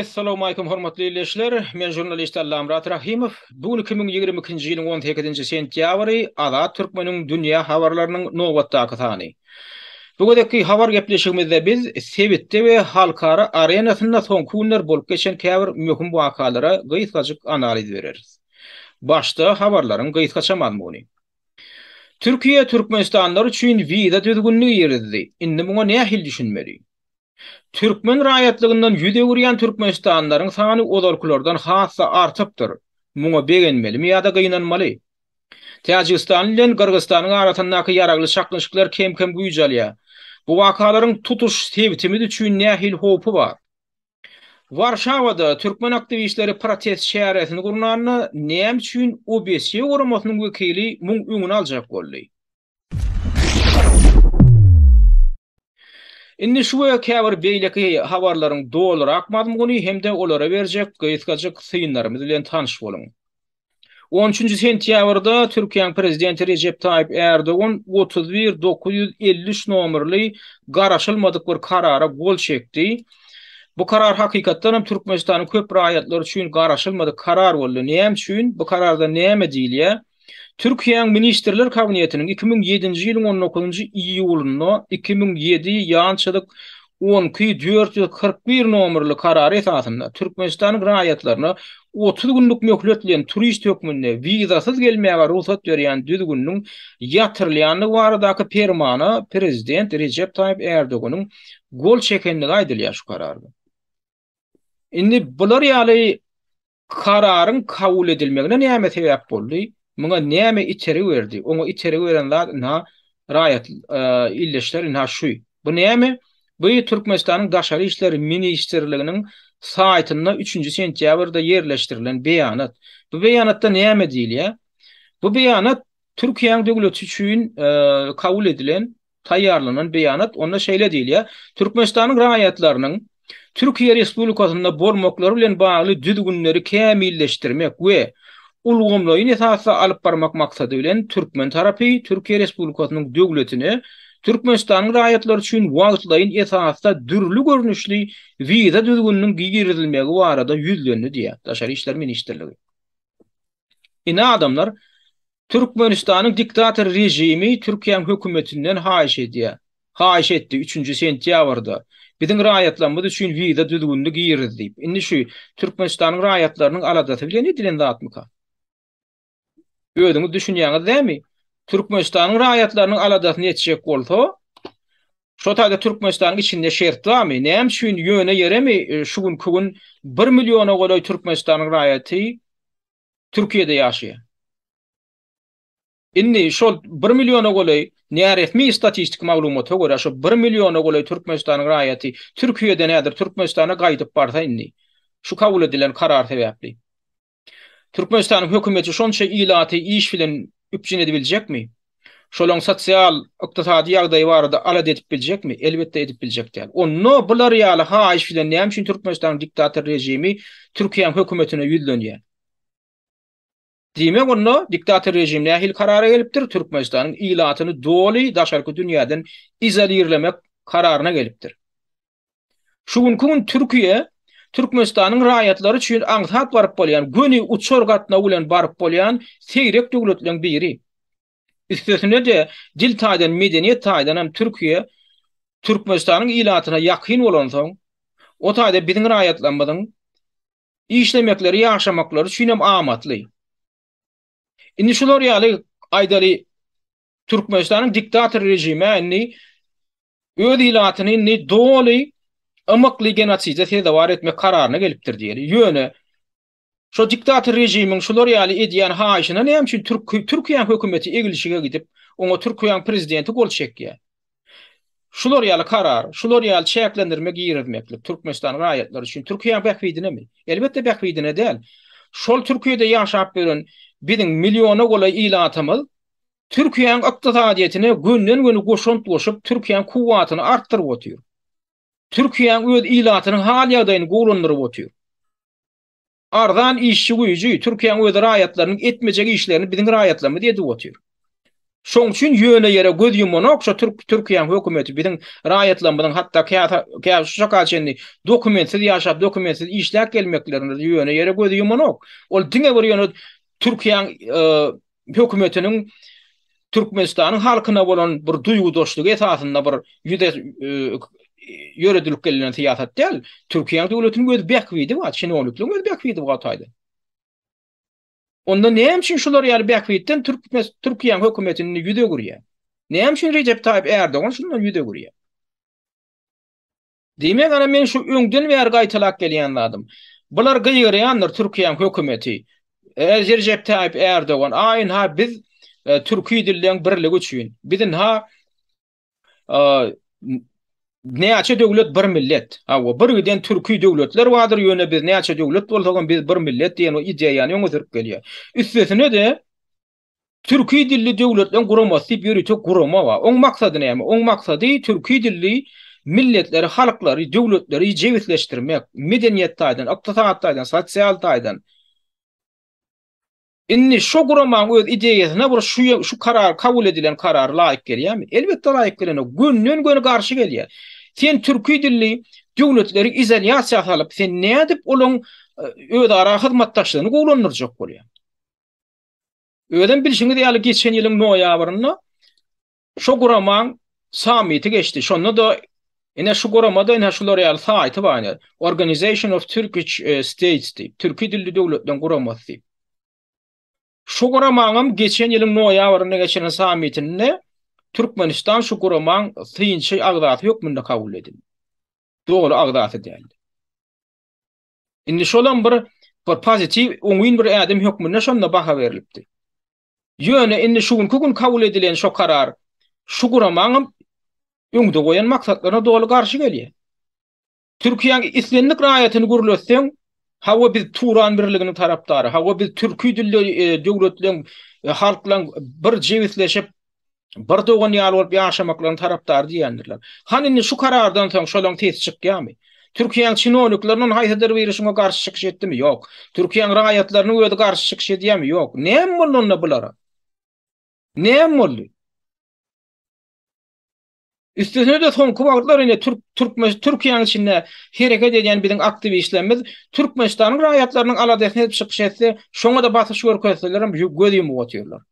Assalamu alaykum hormatly eleşler, men jurnalist Allamrat Rahimov. Bugun 2022-nji ýylyň 12-nji sentýabry, Ala Türkmeniň dünýä habarlarynyň nowatda akatany. Bugunki habar gepleşigimizde biz Sewitde we halkara arenasynda soň kuňlar bolup geçen käbir möhüm wakalara gysgaçyk analiz bereris. Başda habarlaryň gysgaça mazmuny. Türkiýe Türkmenistanlar üçin wiza düzgünligi ýerdi. Indi muňa näme düşünmeli? Türkmen raýatlygyndan ýüde ýürýän türkmenistanlaryň sany olarkulardan hassa artypdyr. Muňa begenmeli mi ýa-da gynanmaly? Täjikistan bilen Gürgistanyň arasyndaky ýaraglı şaklanyşlar kem-kem Bu wakalaryň tutuş tebitimi üçin nähil howpy bar? Warszawada türkmen aktivistleri protest şäherini gurnanyny näme üçin OBS ýurmasynyň wekili muň üňüni aljak bolýar? Indi şu kävir beýleki habarlaryň dolar akmadym güni hemde olara berjek gysgaça syýnlarymyz bilen tanış bolum. 13-nji sentýabrda Türkiýanyň prezidenti Recep Tayyip Erdoğan 31950 nomerli garaşylmadyk bir karara gol çekdi. Bu karar hakikatdanam Türkmenistanyň köp raýatlary üçin garaşylmadyk karar boldy. Näme üçin bu kararda näme diýilýär? Türkiýäniň ministrler kabinetiniň 2007-nji ýylyň 19-njy iýulunda 2007 ýanyçylyk 10.441 nomerli karary esasında Türkmenistan raýatlaryna 30 günlük möhlet bilen turist hökmünde wizasyz gelmäge we ruhsat berýän düzgünnüň ýatrylýany wagtdaky permana prezident Recep Tayyip Erdoğanyň gol çekenligi aýdylýar şu karardy. Indi bular ýaly kararyň kabul edilmegine näme sebäp boldy? Munga näme içeri verdi? Onu içeri veren zat na rayat e, illeşleri na şu. Bu näme? Bu Türkmenistanın daşary işleri ministerliginin saytyna 3-nji sentýabrda beyanat. beýanat. Bu beýanatda näme diýilýär? Ya? Bu beýanat Türkiýanyň döwlet üçin e, kabul edilen taýýarlanan beýanat. Onda şeýle diýilýär. Ya? Türkmenistanyň raýatlarynyň Türkiýa Respublikasynda bormoklary bilen bagly düzgünleri kämilleşdirmek we Ol gümle ýene barmak alparmak maksad bilen türkmen tarapy Türkiýe Respublikasynyň Türkmenistanın Türkmenistanyň raýatlary üçin wajtlaýyn dürlü da dürli görnüşli wiza düzgünini arada wada ýyldy. Ataşary işler ministrligi. Ene adamlar Türkmenistanyň diktator rejimi Türkiýe hökümetinden haýş etdi. Haýş etdi 3-nji sentiabrdy. Bizim raýatlar üçin wiza düzgünini girizip diýip. Indi şu Türkmenistanyň raýatlarynyň alada bilýän dilinde atmyk. ödüngi düşünýäňiz däme? Türkmenistanyň raýatlarynyň aladatyny etjek bolsa, şo taýda Türkmenistanyň içinde şert däme? Näme üçin ýöne ýeremi? E, şu gün kugun 1 million goýdy Türkmenistanyň raýaty Türkiýede ýaşaýar. Inni şu 1 million goýdy Niyaretmi statistik maglumat hukuk ara şu 1 million ogoly Türkmenistanyň raýaty Türkiýede nädir Türkmenistana gaýdyp barsa inni. şu kabul edilen karar täbiýetli. Türkmenistan hökümeti şonça ilati iş bilen üpçin edip Şolong sosial iqtisadi ýagdaýy barada ala edip biljekmi? Elbetde edip biljek O no bular ýaly ha iş bilen näme üçin Türkmenistan diktator rejimi Türkiýa hökümetine ýüzlenýe? Diýmek onno diktator rejimine nähil karara geliptir Türkmenistanyň ilatyny doly daşarky dünýäden izalyrlamak kararyna gelipdir. Şu gün Türkiýe Türkmenistanyň raýatlary üçin aňtap baryp bolýan, göni uçur gatna ulan baryp bolýan seýrek döwletleriň biri. Üstesine de dil taýdan medeniýet taýdan hem Türkiýe Türkmenistanyň ilatyna ýakyn bolan soň, o taýda biziň raýatlanmadyň işlemekleri ýaşamakları üçin hem amatly. Indi şular ýaly aýdary Türkmenistanyň diktator rejimi, ýani öz ýylatynyň ni ömükli genotsida teze war etme kararyna gelipdir diýeli. Ýöne şo diktator rejimiň şol ýaly edýän haýşyna näme üçin türk türkiýan hökümeti egilişige gidip oňa türkiýan prezidenti bolşekdi. Şol ýaly karar, şol ýaly çäklendirme giýirmekli türkmenistan raýatlary üçin türkiýan bäkwidine mi? Elbetde bäkwidine däl. Şol türkiýede ýaşap beren biziň milliona golaý ilatymyl türkiýan ykdyzadyetine günden-güni goşunt goşup türkiýan kuwatyny artdyryp otyr. Türkiýäň öz ýylatynyň hal ýagdaýyny gurulandyryp otyr. Ardan işçi güýçü Türkiýäň öz raýatlarynyň etmejegi işlerini biziň raýatlarymy diýdi otyr. Şoň üçin ýöne ýere göz ýumyna okşa Türk Türkiýäň hökümeti biziň raýatlarymyň hatda käýa käýa şoka çenli dokumentsiz ýaşap dokumentsiz işläk gelmeklerini ýöne ýere göz ýumyna ok. Ol diňe bir ýöne Türkiýäň e, hökümetiniň Türkmenistanyň halkyna bolan bir duýgu dostluğu esasında bir ýüze yöredilip gelen siyaset değil. Türkiye devletin öz bekwidi wat, şin onuklu öz bekwidi wataydı. Onda näme üçin şular ýaly bekwidden Türk Türkiye Türkiýan hökümetini ýüde gurýar. Näme Recep Tayyip Erdoğan şunu ýüde gurýar? Demek ana men şu öňden we arga er aýtalak gelýän adam. Bular gyýýaryanlar Türkiye hökümeti. Eger Recep Tayyip Erdoğan aýyn ha biz e, Türkiýa dilleň birligi üçin. Bizin ha e, Neçe döwlet bir millet. Ha, o bir giden türkiy döwletler vardır ýöne biz neçe döwlet boldugyny biz bir millet diýen o ideýany ýöne sürüp gelýär. Üstüne de türkiy dilli döwletden guramasy bir üçe gurama wa. Oň maksady näme? On maksady türkiy dilli milletleri, halklary, döwletleri jewitleşdirmek, medeniýet taýdan, ykdysat taýdan, sosial taýdan. Inni şu gurama öz ideýasyna bir şu şu karar kabul edilen karar laýyk gelýär. Elbetde laýyk gelýär. Günnün günü garşy gelýär. sen türkü dilli döwletleri izolyasiýa salyp sen näde dip olun e, öz ara hyzmatdaşlygyny gowlanyrjak bolýar. Öden bilşiňiz ýaly geçen ýylyň noýabrynda şu guraman samiti geçdi. Şonda da ene şu guramada ene şular ýaly saýty baýany. Organization of Turkish e, States diýip türkü dilli döwletden guramasy. Şu guramanam geçen ýylyň noýabrynda geçen samitinde Türkmenistan şu kuraman sıyın şey agdatı yok münde kabul edin. Doğru agdatı değil. Indi şolan bir, bir pozitiv, unguin bir adem yok münde şonda baka verilipti. Yöne indi şu gün kugun kabul edilen şu karar, şu kuraman yungda koyan maksatlarına doğru karşı geliyor. Türkiye'nin islenlik rayetini gurulösen, hava biz Turan birliğini taraftarı, hawa biz Türkü dülle, e, devletlen, e, halkla bir cevizleşip bir dogun ýaly bolup ýaşamaklaryň tarapdary diýenler. Hani ni şu karardan soň şolaň tez çykýarmy? Türkiýanyň çinolyklarynyň haýdyr berişine garşy çykyş etdimi? Ýok. Türkiýanyň raýatlaryny öýde garşy çykyş edýärmi? Ýok. Näme bolan bolar? Näme boldy? Üstüne de son kuvvetler ile Türk Türkmen Türkiye içinde hareket eden bizim aktif işlemimiz Türkmenistan'ın rahatlarının ala defne çıkış etti. Şoma da batış görkezlerim gözüm batıyorlar.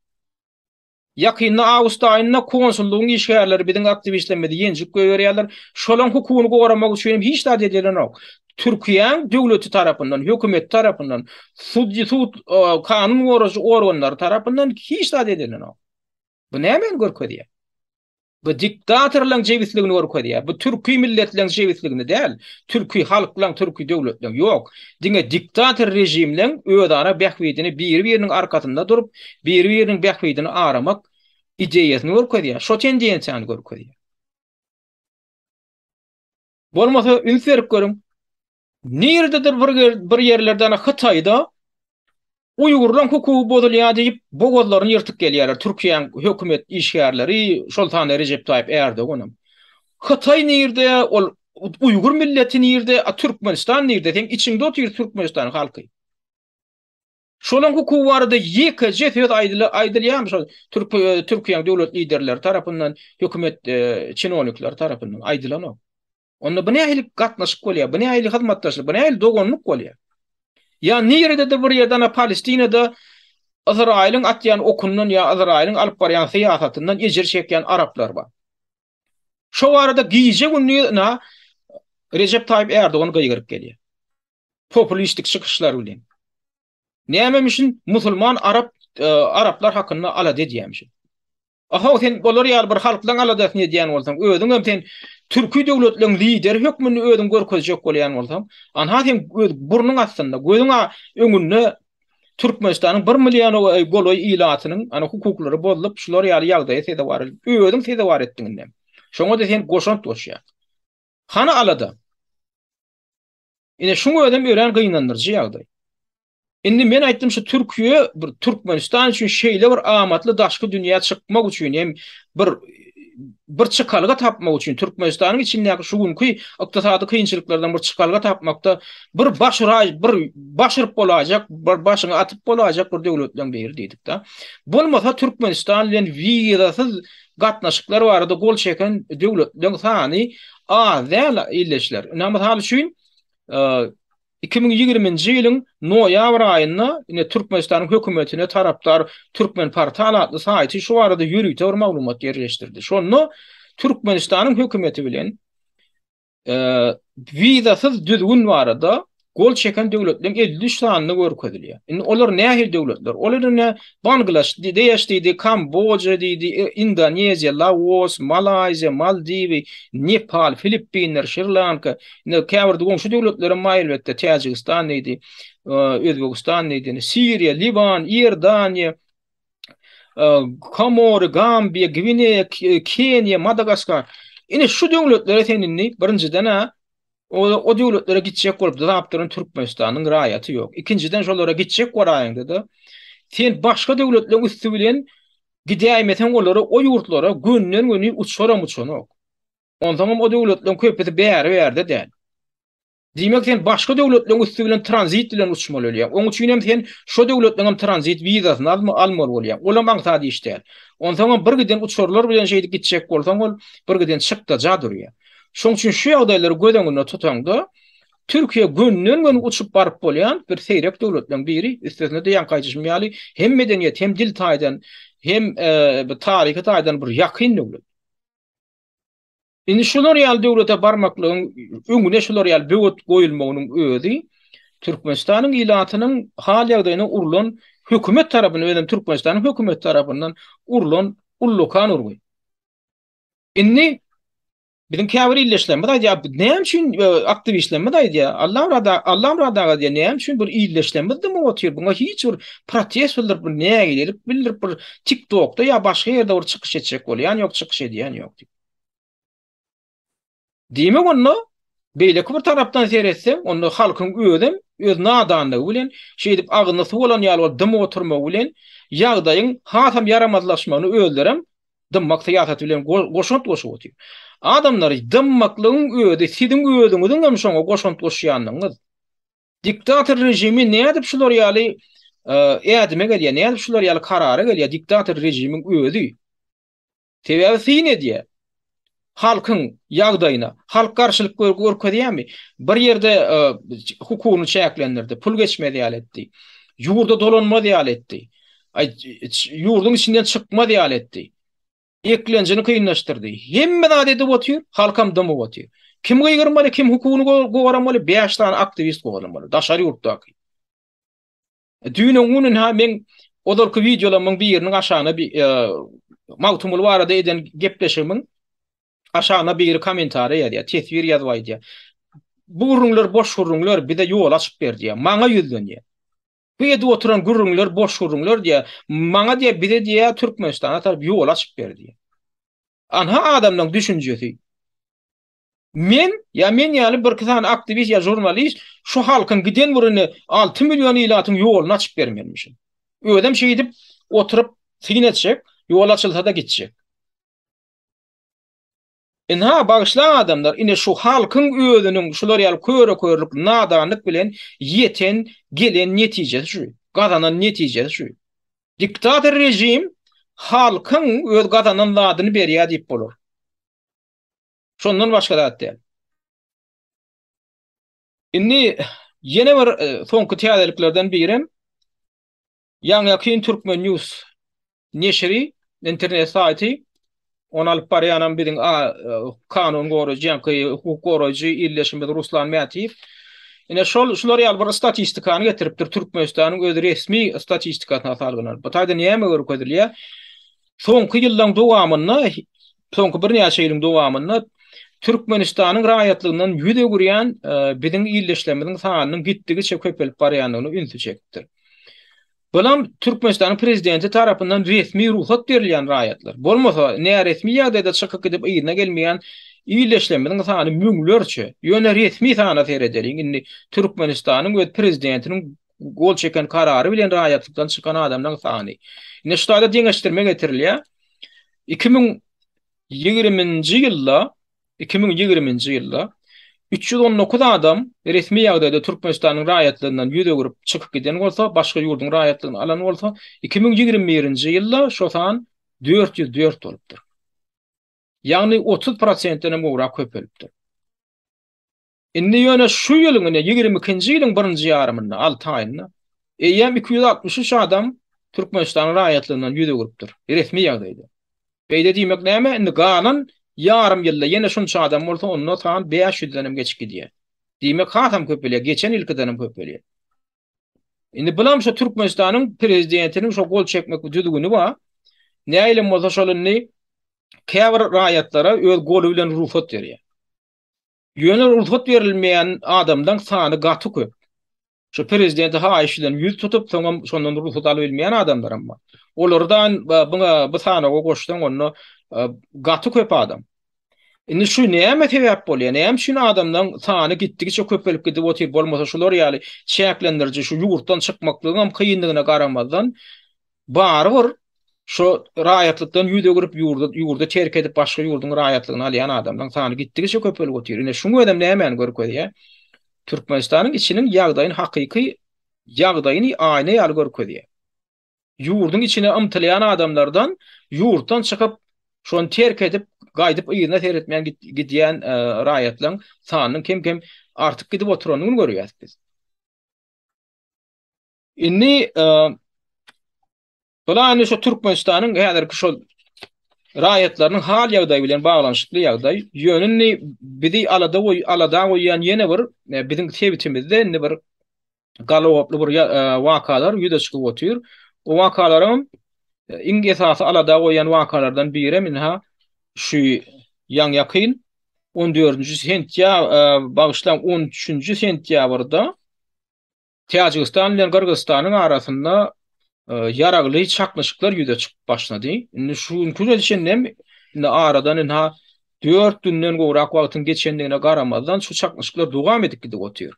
Yakinna Ağustos ayında konsulluğun işgärleri bizin aktiv işlemedi. Yenjik göýerýärler. Şolan hukukuny goramak üçin hiç da dedilen ok. Türkiýanyň döwlet tarapyndan, hökümet tarapyndan, sudji sud kanun goraşy organlar tarapyndan hiç da dedilen ok. Bu näme görkedi? bu diktatorlaryň jewisligini görkezdi ýa. Bu türkmen milletleriň jewisligini däl, türkmen halklaryň, türkmen döwletleriň ýok. Diňe diktator rejimleň öwdara bäkwidini bir-biriniň arkasynda durup, bir-biriniň bäkwidini aramak ideýasyny görkezdi ýa. Şoçen diýen sen görkezdi ýa. Bolmasa ünserip görüm. Nirdedir bir bir yerlerden Hytaýda Uyghurlaryň hukuky bozulýar diýip bogozlaryny ýyrtyp gelýärler. Türkiýanyň e, hökümet işgärleri Sultan Recep Tayyip Erdoğan. Hatay nirde ol Uyghur milleti nirde, Türkmenistan nirde, hem içinde otur Türkmenistan halkı. Şolun hukuku vardı, yeke cefet aydılı, aydılı yağmış, Türk, Türkiye'nin devlet liderler tarafından, hükümet e, çinolikler tarafından aydılan o. Onda bu ne ahili katnaşık bu ne ahili hizmettaşlı, bu ne ahili dogonluk oluyor. Ya ne de bir yerde ana Palestina'da Azrail'in atyan okunun ya Azrail'in alıp baryan siyasatından ejir çekýän Araplar var. Şo arada giýje günni na Recep Tayyip Erdoğan gaýgyryp gelýär. Populistik çykyşlar bilen. Näme üçin musulman Arap e, Araplar hakkında ala dediýämiş. Aha sen bolary ýar bir halkdan aladyk ne diýen bolsaň, özüň hem sen türk döwletleriniň lideri hökmünü özüň görkezjek bolýan bolsaň, anha ha sen burnuň astynda, gözüňe öňüňde Türkmenistanyň 1 million e, goly ýylatynyň, ana hukuklary bolup, şular ýaly ýagdaýa ýetdi wary. Özüň ýetdi wary etdiňde. Şoňa da sen goşan toşýa. Hany alada. Ine şoňa da bir ýaňy ýandyrjy ýagdaý. Indi men aýtdym şu Türkiýe bir Türkmenistan üçin şeýle bir amatly daşky dünýä çykmak üçin hem bir bir çykalyga tapmak üçin Türkmenistanyň içindäki şu günkü ykdysady kynçylyklardan bir çykalyga tapmakda bir baş bir başyryp bolajak bir başyny atyp bolajak bir döwletden beri diýdik da. Bolmasa Türkmenistan bilen wiýerasyz gatnaşyklar barada gol çeken döwletden sany a zäla illeşler. Näme hal üçin e, 2020-nji ýylyň noýabr aýynda ýene Türkmenistanyň hökümetine taraplar Türkmen portaly atly saýty şu arada ýürüýte bir maglumat ýerleşdirdi. Şonu Türkmenistanyň hökümeti bilen vizasız e, vizasyz düzgün barada Gol çeken devletlerin eldi şanını görüp kadiliyor. Şimdi onlar ne ahil devletler? Onlar ne Bangladeş, Dideş, Dide, Kamboja, Dide, Indonezya, Laos, Malezya, Maldivi, Nepal, Filippinler, Sri Lanka. Ne kavr dugun şu devletlerin ma elbette Tacikistan neydi? E, Özbekistan neydi? Suriye, Liban, Irdanya, e, Komor, Gambiya, Gvinea, Kenya, Madagaskar. Ine şu devletlere tenini birinci dana o, o devletlere gidecek olup da Abdurun Türkmenistan'ın rayatı yok. İkinciden şolara gidecek var dedi. Sen başka devletle üstü bilen gideyim eten onları o yurtlara günlün günü uçsoram uçsanok. Ondan o devletle köpeti beyeri verdi den. Diýmek sen başga döwletleriň üstü bilen tranzit bilen uçmaly bolýar. Onuň üçin hem sen şu döwletleriň tranzit wizasyny almaly almaly bolýar. Olam maňsady işdir. Onsoň bir giden uçurlar bilen şeýdi gitjek bolsaň ol bir giden çykdy jadyr ýa. Şoň üçin şu ýagdaýlary gödeňinde tutanda Türkiýe günnün gün uçup baryp bolýan bir seýrek döwletden biri, istesine de ýan kaýdyşmaly, hem medeniýet, hem dil taýdan, hem e, bir taryhy taýdan bir ýakyn döwlet. Indi şu real döwlete barmaklygyň öňüne şu real böwüt goýulmagynyň özi Türkmenistanyň ilatynyň hal ýagdaýyna urulan hökümet tarapyny we Türkmenistanyň hökümet tarapyndan urulan ullukan urgy. Indi Bizim kavri illeşlen mi daydi ya? Neyem için e, aktif işlen mi daydi ya? Allah'ın rada, Allah'ın rada gadi ya? Neyem için bu illeşlen mi daydi mi otuyor? hiç bir protest bildir bu neye gidelim? Bildir bir TikTok'ta ya başka yerde bir çıkış edecek oluyor. Yani yok çıkış ediyor, yani yok. Değil mi onu? Beyle kubur taraftan seyretsem, onu halkın öğüdüm, öz nadanlı ulen, şey edip ağını su olan yalı, oturma ulen, yağdayın hatam yaramazlaşmanı öldürüm, dımmak siyaset bilen goşunt goşuwdi. Adamlar dımmaklyň öýüde, sidin öýüde, ödün hem şoň goşunt goşýanyňyz. Diktator rejimi näde dip şular ýaly, e, ädime gelýä, näde dip şular ýaly karary gelýä diktator rejimiň öýüdi. Täwäsi diýe. Halkyň ýagdaýyna, halk garşylyk görkö Bir ýerde e, hukukuny çäklendirdi, pul geçme diýal etdi. Ýurda dolanma diýal etdi. Ay, yurdun içinden çıkma diýal etdi. eklenjini kynlaştırdı. Hem men adet edip otyr, halkam dam otyr. Kim gygyrmaly, kim hukugyny gowaramaly, go beýaş tan aktivist bolmaly. Daşary urtdaky. E, Düýnüň onuň ha men odorky wideolar men bir ýerin aşagyna bir e, mawtumul wara deýden gepleşimin aşagyna bir kommentary ýa-da tetwir ýazýar. Bu urunlar boş urunlar, bir de ýol açyp berdi. Maňa ýüzden ýer. Bu yerde oturan gurrunglar, boş gurrunglar diye mana diye bir de Türkmenistan atar bir berdi. Anha adamdan düşünjeti. Men ya men yani bir kisan aktivist ya jurnalist şu halkın giden vurunu 6 milyon ilatın yol açıp bermemişin. Ödem şey edip oturup tinetçek, yol açılsa da gidecek. Inha bağışla adamlar ine şu halkın öwüdünün şular ýaly köre köre nadanlık bilen yeten gelen netije şu. Gazanan netije şu. Diktator rejim halkın öw gazanan ladyny berýär diýip bolar. Şondan başga da atdy. Inni ýene bir e, soňky täzeliklerden birim. Ýa-ýa Türkmen News neşri internet saýty On alıp bari anam bidin a, kanun goro, jenki hukuk goro, illeşim bidin Ruslan mehatiyip. Yine şol, şolar yal bir statistikanı getiripdir Türkmenistan'ın öz resmi statistikani salgınar. gönar. Bu taida niye mi gori kodil ya? Sonki yıllan doğamınna, sonki bir niya şeylin doğamınna, Türkmenistan'ın rayatlığından yüde gurian, bidin bidin, Bolam Türkmenistanyň prezidenti tarapyndan resmi ruhat berilýän raýatlar. Bolmasa, näme resmi ýagda da çykyp gidip ýerine gelmeýän ýyllaşlanmadyň sanyny müňlerçe. Ýöne resmi sanat ýerdeli, indi Türkmenistanyň we prezidentiniň gol çeken karary bilen raýatdan çykan adamlaryň sani. Näme şuda diňeşdirmek etirli? 2020 ci 2020 ci 319 adam resmi ýagdaýda Türkmenistanyň raýatlarından ýüze gürüp çykyp giden bolsa, başga ýurduň raýatlygyny alan bolsa, 2021-nji ýylda şotan 404 bolupdyr. Ýagny 30%-ni mugra köpelipdir. Indi ýöne şu ýylyň 22-nji ýylyň 1-nji ýarymyny al taýyny. Eýem 263 adam Türkmenistanyň raýatlygyndan ýüze gürüpdir resmi ýagdaýda. Beýle diýmek näme? Indi gaýanyň yarım yılda yine şunça adam mordun onunla tağın beyaş yüz dönem geçik gidiyor. Dime katam köpüle, geçen ilk dönem köpüle. Şimdi bulam şu Türkmenistan'ın prezidentinin şu gol çekmek düdüğünü var. Neyle moza şölen ne? Kevr rayatlara öz golü ile rufot veriyor. Yönü rufot verilmeyen adamdan sağını katı köp. Şu prezidenti ha işi yüz tutup sonra sonra rufot alabilmeyen adamdan var. Olurdan bu sağına koştun onu E, gatı köp adam. Indi şu näme täwäp bolýar? näme şu adamdan sany gitdigi çok köp bolup gidip otyp bolmasa şular ýaly çäklendirji şu ýurtdan çykmaklygyň hem kynyndygyna garamazdan bar bir şu raýatlyktan ýüde gürip ýurda ýurda terk edip başga ýurdun raýatlygyna alýan adamdan sany gitdigi çok köp bolup otyp. Indi şu adam näme meni görüp gidiýär? Türkmenistanyň içiniň ýagdaýyny hakyky ýagdaýyny aýna ýaly görüp gidiýär. Ýurdun içine ymtylyan adamlardan ýurtdan çykyp şon terk edip gaýdyp ýyna seretmeýän gidýän e, raýatlaryň sanyny kim-kim artyk gidip oturanyny görýäs biz. Inni e, bula näme şu Türkmenistanyň häzir şu raýatlaryň hal ýagdaý bilen baglanyşykly ýagdaý ýönünni bizi alada we alada we ýan ýene bir e, biziň täbitimizde inni bir galawaply bir wakalar ýüze çykyp otur. O vakaların, E, in esasy alada goýan wakalardan biri minha şu ýan ýakyn 14-nji sentia, e, bagyşlan 13-nji sentýabrda Täjikistan bilen Gürgistanyň arasynda ýaraglı e, çaqnaşyklar ýüze çykyp başlady. Indi şu günküçe näme aradan inha 4 günden gowrak wagtyň geçendigine garamazdan şu çaqnaşyklar dowam edip gidip otyr.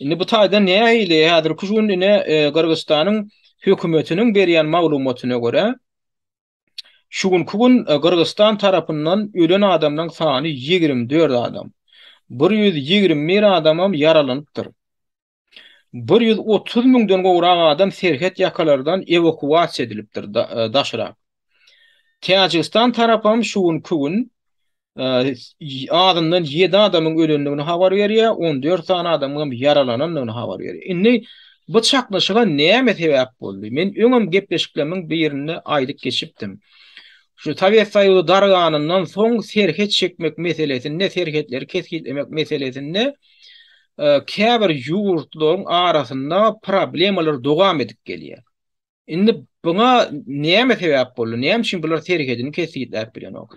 Indi bu taýda näme ýeli? Häzir şu günde Gürgistanyň hükümetinin beriyen maglumatına göre şu gün kugun Kırgızstan e, tarafından ölen adamdan sani 24 adam. 120 adamam yaralanıptır. 130 mündön gowrak adam serhet yakalardan evakuasiya edilipdir da, e, daşyra. tarapam şu gün kugun e, adamdan 7 adamın ölenligini habar berýär, 14 tane adamam habar berýär. Bu çaklaşığa neyme tebep boldu. Men öňüm gepleşikliň birini aýdyk geçipdim. Şu tabiat saýyly daraganyndan soň serhet çekmek meselesi, ne serhetler keskin emek meselesi, e, käbir ýurtlaryň arasynda problemler dogam edip gelýär. Indi buna näme tebep boldu? Näme üçin bular serhetini kesip edip bilenok?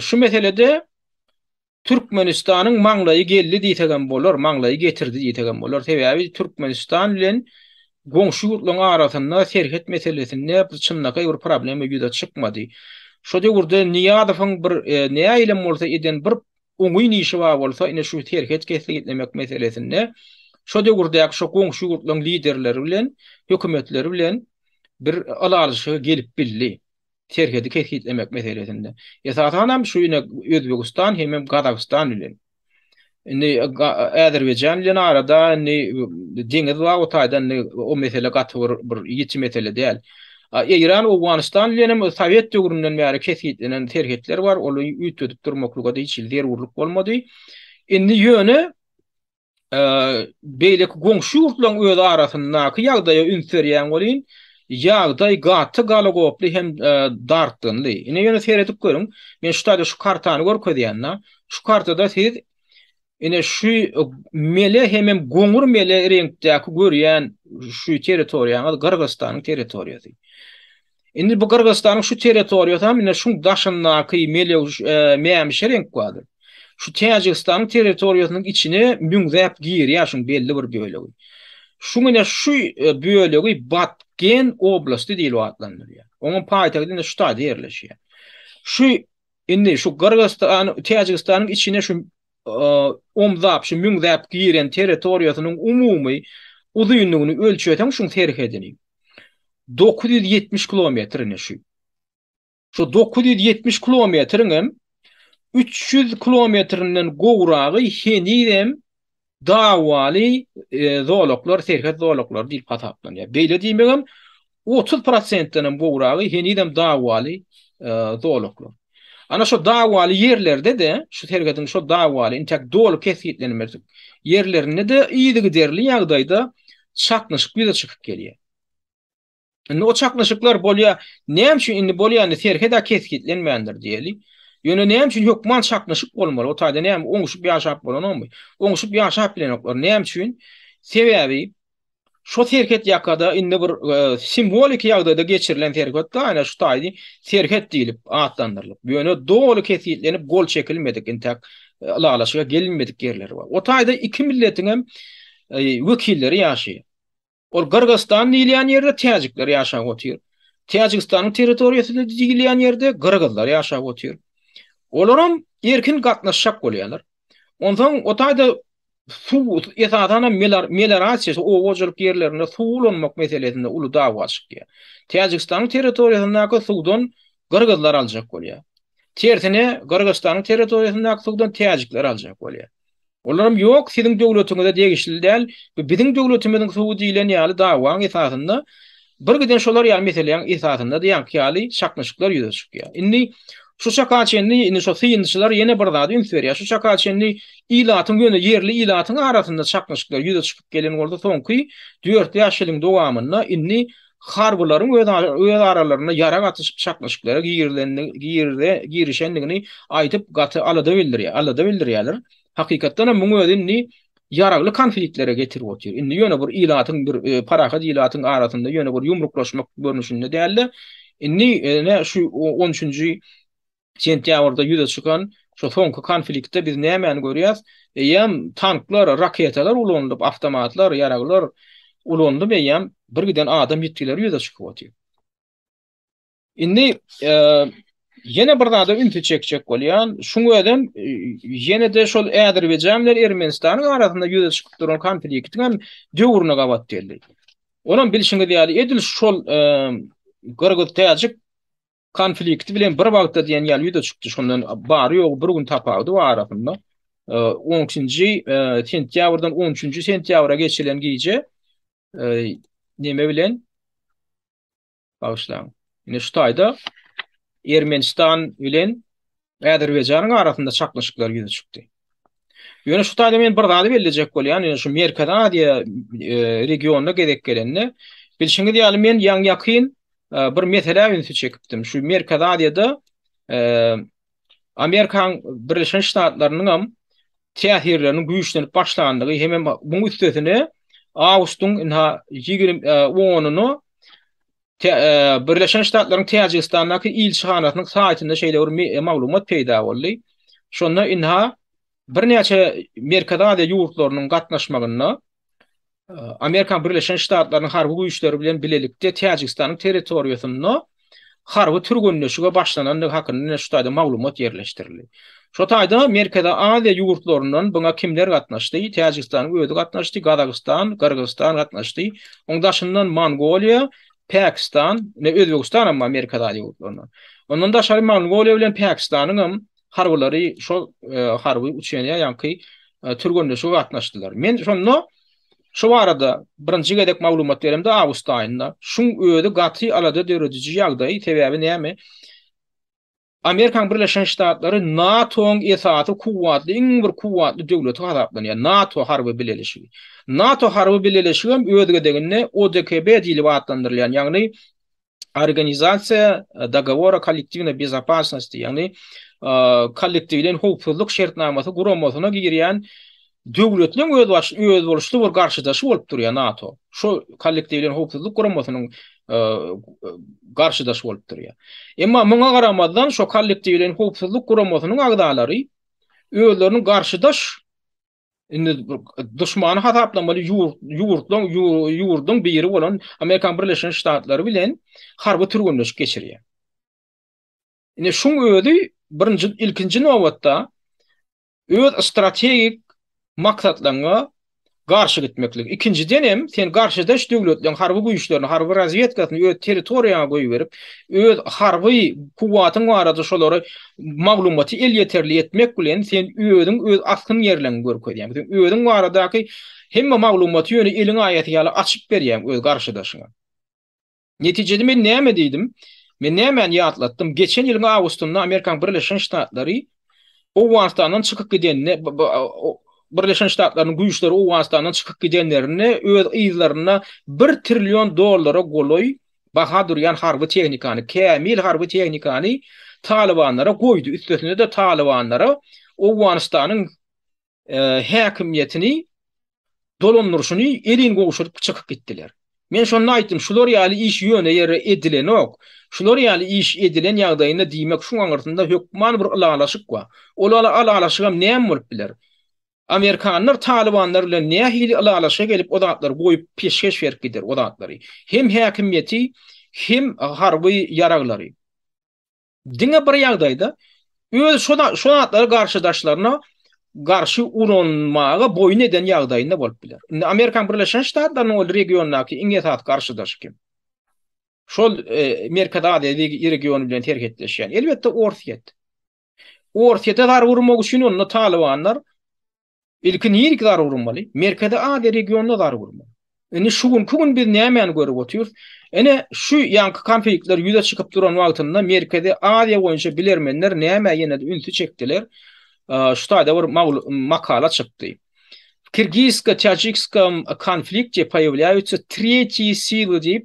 Şu meselede Türkmenistan'ın manglayı geldi diýtegen bolar, manglayı getirdi diýtegen bolar. Sebäbi Türkmenistan bilen goňşy ýurtlaryň arasynda serhet meselesinde çynnaka ýur problemi ýüze çykmady. Şo degurda Niýadowyň bir e, näme ýylym bolsa eden bir oňy nişi bar bolsa, ine şu serhet kesilmek meselesinde şo degurda ýa şu goňşy ýurtlaryň liderleri bilen, hökümetleri bilen bir alalyşy gelip bildi. Serhedi kehit emek meselesinde. Esasan hem şu yine Özbekistan hem hem Kazakistan ile. Ne Azerbaycan ile arada dini Dingiz va Otaydan o mesele katır bir yiçi mesele değil. E, İran, Uganistan ile hem Sovyet dövründen beri kehit denen var. Onu ütüdüp durmakluğa da hiç ilder urluk olmadı. Indi yönü e, Beylik gongşu yurtlan öde arasındaki yagdaya ünseriyen olin. yağday gatı galı goplu hem e, dartınlı. Yine yöne seyredip görüm. Men şu tada şu kartanı gör ködeyenna. Şu kartada siz yine şu mele hemen gongur mele renkdeki görüyen şu teritoriyan adı Gırgıstan'ın teritoriyası. Yine bu Gırgıstan'ın şu teritoriyata yine şu daşınnaki mele e, meyemişe renk kvadır. Şu Tiyacistan'ın teritoriyatının içine müngzep giyir ya şu belli bir bölü. E, şu mena şu bölegi Batken oblasty diýip adlandyr. Onu paýtagyny şuda ýerleşýär. Şu indi şu Gürgistan, Täjikistanyň içine şu e, omzap, şu müňzap giýen territoriýasynyň umumy uzunlygyny ölçüýetäň şu terih edini. 970 kilometrini şu. Şu 970 kilometriniň 300 kilometrinden gowragy heniýem dawali e, zoologlar, serhat dil deyip hataplan. Yani böyle diyemegem 30 prosentinin bu urağı henidem dawali e, Ana şu dawali yerlerde de, şu terkatın şu dawali intak dolu kesiyetlenmesi yerlerinde de iyiydi derli yağdayda çaknışık bir de çıkıp geliyor. Yani o çaknışıklar bolya, neyem şu indi bolya ne terkada kesiyetlenmeyendir diyelim. Yöne neem çün yok man çaklaşık olmalı. O tayda bir aşap bolan olmay. Onguşu bir bilen oklar. çün sebebi şu terket yakada inne bir e, simbolik yakada da geçirilen terket da aynen şu taydi terket deyilip ağatlandırılıp. Yöne gol çekilmedik intak e, gelinmedik yerleri var. O tayda iki milletin hem vekilleri e, yaşay. Or Gırgızstan niliyan yerde tiyacikler yaşay. Tiyacikistan'ın teritoriyy teritoriyy yerde teritoriyy teritoriyy teritoriyy Olorom erkin gatnaşşak goliyanlar. Ondan otayda su etatana melerasiya, o ozolik yerlerine su ulanmak meselesinde ulu dağu açık ya. Teacikistan'ın teritoriyasinde akı suudan gırgızlar Tersine Gırgızstan'ın teritoriyasinde yok, sizin dövletiniz de deyişil deyil, bizim dövletimizin suudu dey dey dey dey dey dey dey dey dey Şu şakaçenli ni şu sinçiler yeni bir daha düm süriya. Şu şakaçenli ilatın gönü yerli ilatın arasında çaqnışıklar yüze çıkıp gelen oldu sonkı 4 yaşlılığın doğamında inni harbuların öy aralarına yara atışıp çaqnışıklara girilende girde girişendigini aytıp gatı alada bildiriy. Alada bildiriyalar. Hakikatten bu ödünni yaraqlı konfliktlere getirip otur. Inni yöne bir ilatın bir e, paraka ilatın arasında yöne bir yumruklaşmak görünüşünde değerli. Inni ne şu 13. sentýabrda ýüze çykan şu soňky konflikte biz nämeni görýäs? Eýem tanklar, raketalar ulanyp, awtomatlar, yaraglar ulanyp eýem bir adam ýetgiler ýüze çykyp otyr. Indi e, yine bir daha da ünlü çekecek olayan, şunu ödem, e, de şol Eder ve Cemler Ermenistan'ın arasında yüze çıkıp duran kampiliye gittiğen devuruna geldi. derdi. Onun diýär, edil şol e, Gırgıt konflikt bilen bir wagtda diýen ýaly ýüze çykdy. Şondan bar ýok bir gün tapawdy bar aýrypynda. 10 e, e, nji sentýabrdan 13 nji sentýabra geçilen giýje näme bilen bagyşlaň. Ine Ermenistan bilen Azerbaýjanyň arasynda çaklaşyklar ýüze çykdy. Ýöne şu taýda men bir dady berilejek bolýan, yani, ýöne şu Merkada diýe regionda gerek gelenni. Bilşiňiz ýaly men ýaň ýakyn bir mesela ünsi çekipdim. Şu Merkada diýdi, e, Amerikan Birleşen Ştatlarynyň hem tähirlerini güýçlenip başlandygy hem bu üstesini Awgustyň 20-nyň e, e, Birleşen Ştatlaryň Täjikistandaky ilç hanatynyň saýtynda şeýle bir maglumat peýda boldy. Şonda inha Birnäçe Merkada da ýurtlarynyň gatnaşmagyny, Amerikan Birleşen Ştaatlarının harbi güçleri bilen bilelikte Tacikistan'ın territoriyasını harbi türgünleşüge başlanan ne hakkında ne şutayda mağlumat yerleştirildi. Şutayda Amerika'da ağlı yurtlarının buna kimler katnaştı? Tacikistan'ın uyudu katnaştı, Kazakistan, Kırgızistan katnaştı. Ondaşından Mongolia, Pakistan, ne Özbekistan ama Amerika'da ağlı yurtlarının. Ondaşlar Mongolia ile Pakistan'ın e, harbi uçuyen yankı e, türgünleşüge katnaştılar. Men şunlu, no, Şu arada birinci gedek maglumat berimde awgust aýynda şu öýüde gatry alada döredici ýagdaý täbiýäti näme? Amerikan Birleşen Ştatlary NATO-ň esasy kuwwatly, iň bir kuwwatly döwlet hatlapdyr. Yani NATO harby bileleşigi. NATO harby bileleşigi hem öýüde degini ODKB dili atlandyrylýan, yani, ýagny organizasiýa dogowora kollektiwnej bezpečnosti, Döwletleň özü başy öz boluşdy bir garşyda şu bolup durýar NATO. Şu kollektiwleri howpsuzlyk goramasyň e, garşyda şu bolup durýar. Emma muňa garamazdan şu kollektiwleri howpsuzlyk goramasynyň agdalary öýlerini garşydaş indi düşmanyny hataplamaly ýuwurtdan bir ýeri bolan Amerika Birleşen Ştatlary bilen harby türgünleş geçirýär. Indi şu öýdi birinji ilkinji nowatda öz strategik maksatlanga garşı gitmeklik. Ikinci denem sen garşıda üç devletlerin harbi güýçlerini, harbi razwiedkasyny öz territoriýasyna goýup berip, öz harbi kuwatyny garady şolary maglumaty el ýeterli etmek bilen sen öýüň öz askyn ýerlerini görkeýär. Bu öýüň garadaky hemme maglumaty ýöne eliň aýaty ýaly açyp berýär öz garşydaşyna. Netijede men näme diýdim? Men näme ýatlatdym? Geçen ýylyň awgustunda Amerikan Birleşen Ştatlary Owanstanyň çykyp gidenini Birleşen Ştatlarının güýçleri o çykyp gidenlerini öz ýyzlaryna 1 trilyon dollara goýdy. Bahadur ýan harby tehnikany, kämil harby tehnikany Talibanlara goýdy. Üstüne de Talibanlara o wastanyň e, häkimiýetini dolandyryşyny elin goşurup çykyp gitdiler. Men şonu aýtdym, şular ýaly iş ýöne ýere edilen ok. Şular ýaly iş edilen ýagdaýyna diýmek şu wagtynda hökman bir ala alaşyk we. Olara näme bolup biler? Amerikanlar, Talibanlar bilen ne hili ala ala şey gelip odaatları boyu peşkeş verip gider odaatları. Hem hakimiyeti, hem harbi yaragları. Dine bir yagdaydı, öz sonatları karşıdaşlarına karşı urunmağa boyun eden bolup biler. bilir. Amerikan birleşen şiddetlerden o regionlaki inge taat karşıdaş kim? Şol e, Amerika'da adedik iri regionu bilen terk Elbetde Elbette orti et. ilki ýerik dary urmaly. Merkezde A de regionda dary urmaly. Ene şu gün kugun bir nämeň görüp otyr. Ene şu ýanky konflikler ýüze çykyp duran wagtynda merkezde A de goýunça bilermenler näme ýene ünsi çekdiler. Şuda da bir makala çykdy. kirgizska tajikska konflikte paýlaýan üçin 3-nji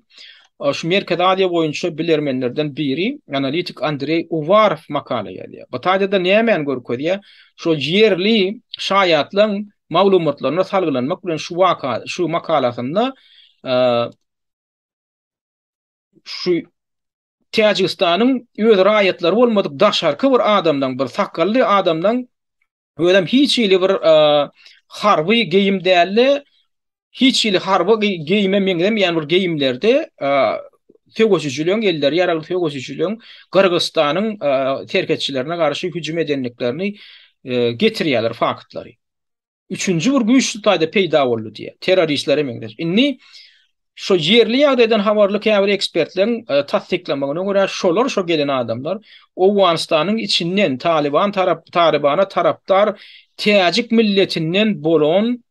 Şu Merkez Adiya boyunca bilirmenlerden biri, analitik Andrei Uvarov makale yedi. Batayda da neye diye, şu yerli şayatlan maglumatlaryna salgylanmak bilen şu vaka, şu makalasında e, şu Tiyacistan'ın öz rayetler olmadık da bir adamdan, bir sakallı adamdan, adamdan, adam, adam, adam, adam, hiç ili harba geyime mengdem yani bu geyimlerde Tegosi e, Julyon geldiler. Yaralı Tegosi Julyon Kırgızistan'ın e, terketçilerine karşı hücum edenliklerini e, getiriyorlar faktları. Üçüncü vurgu üçlü tayda peyda oldu diye. Teröristlere mengdem. Inni, şu yerli yağdaydan havarlı kevri ekspertlerin e, tatliklamakına göre şolor şu gelen adamlar Oğuzistan'ın içinden Taliban tarap, Taliban'a taraftar Tiyacik milletinden bolon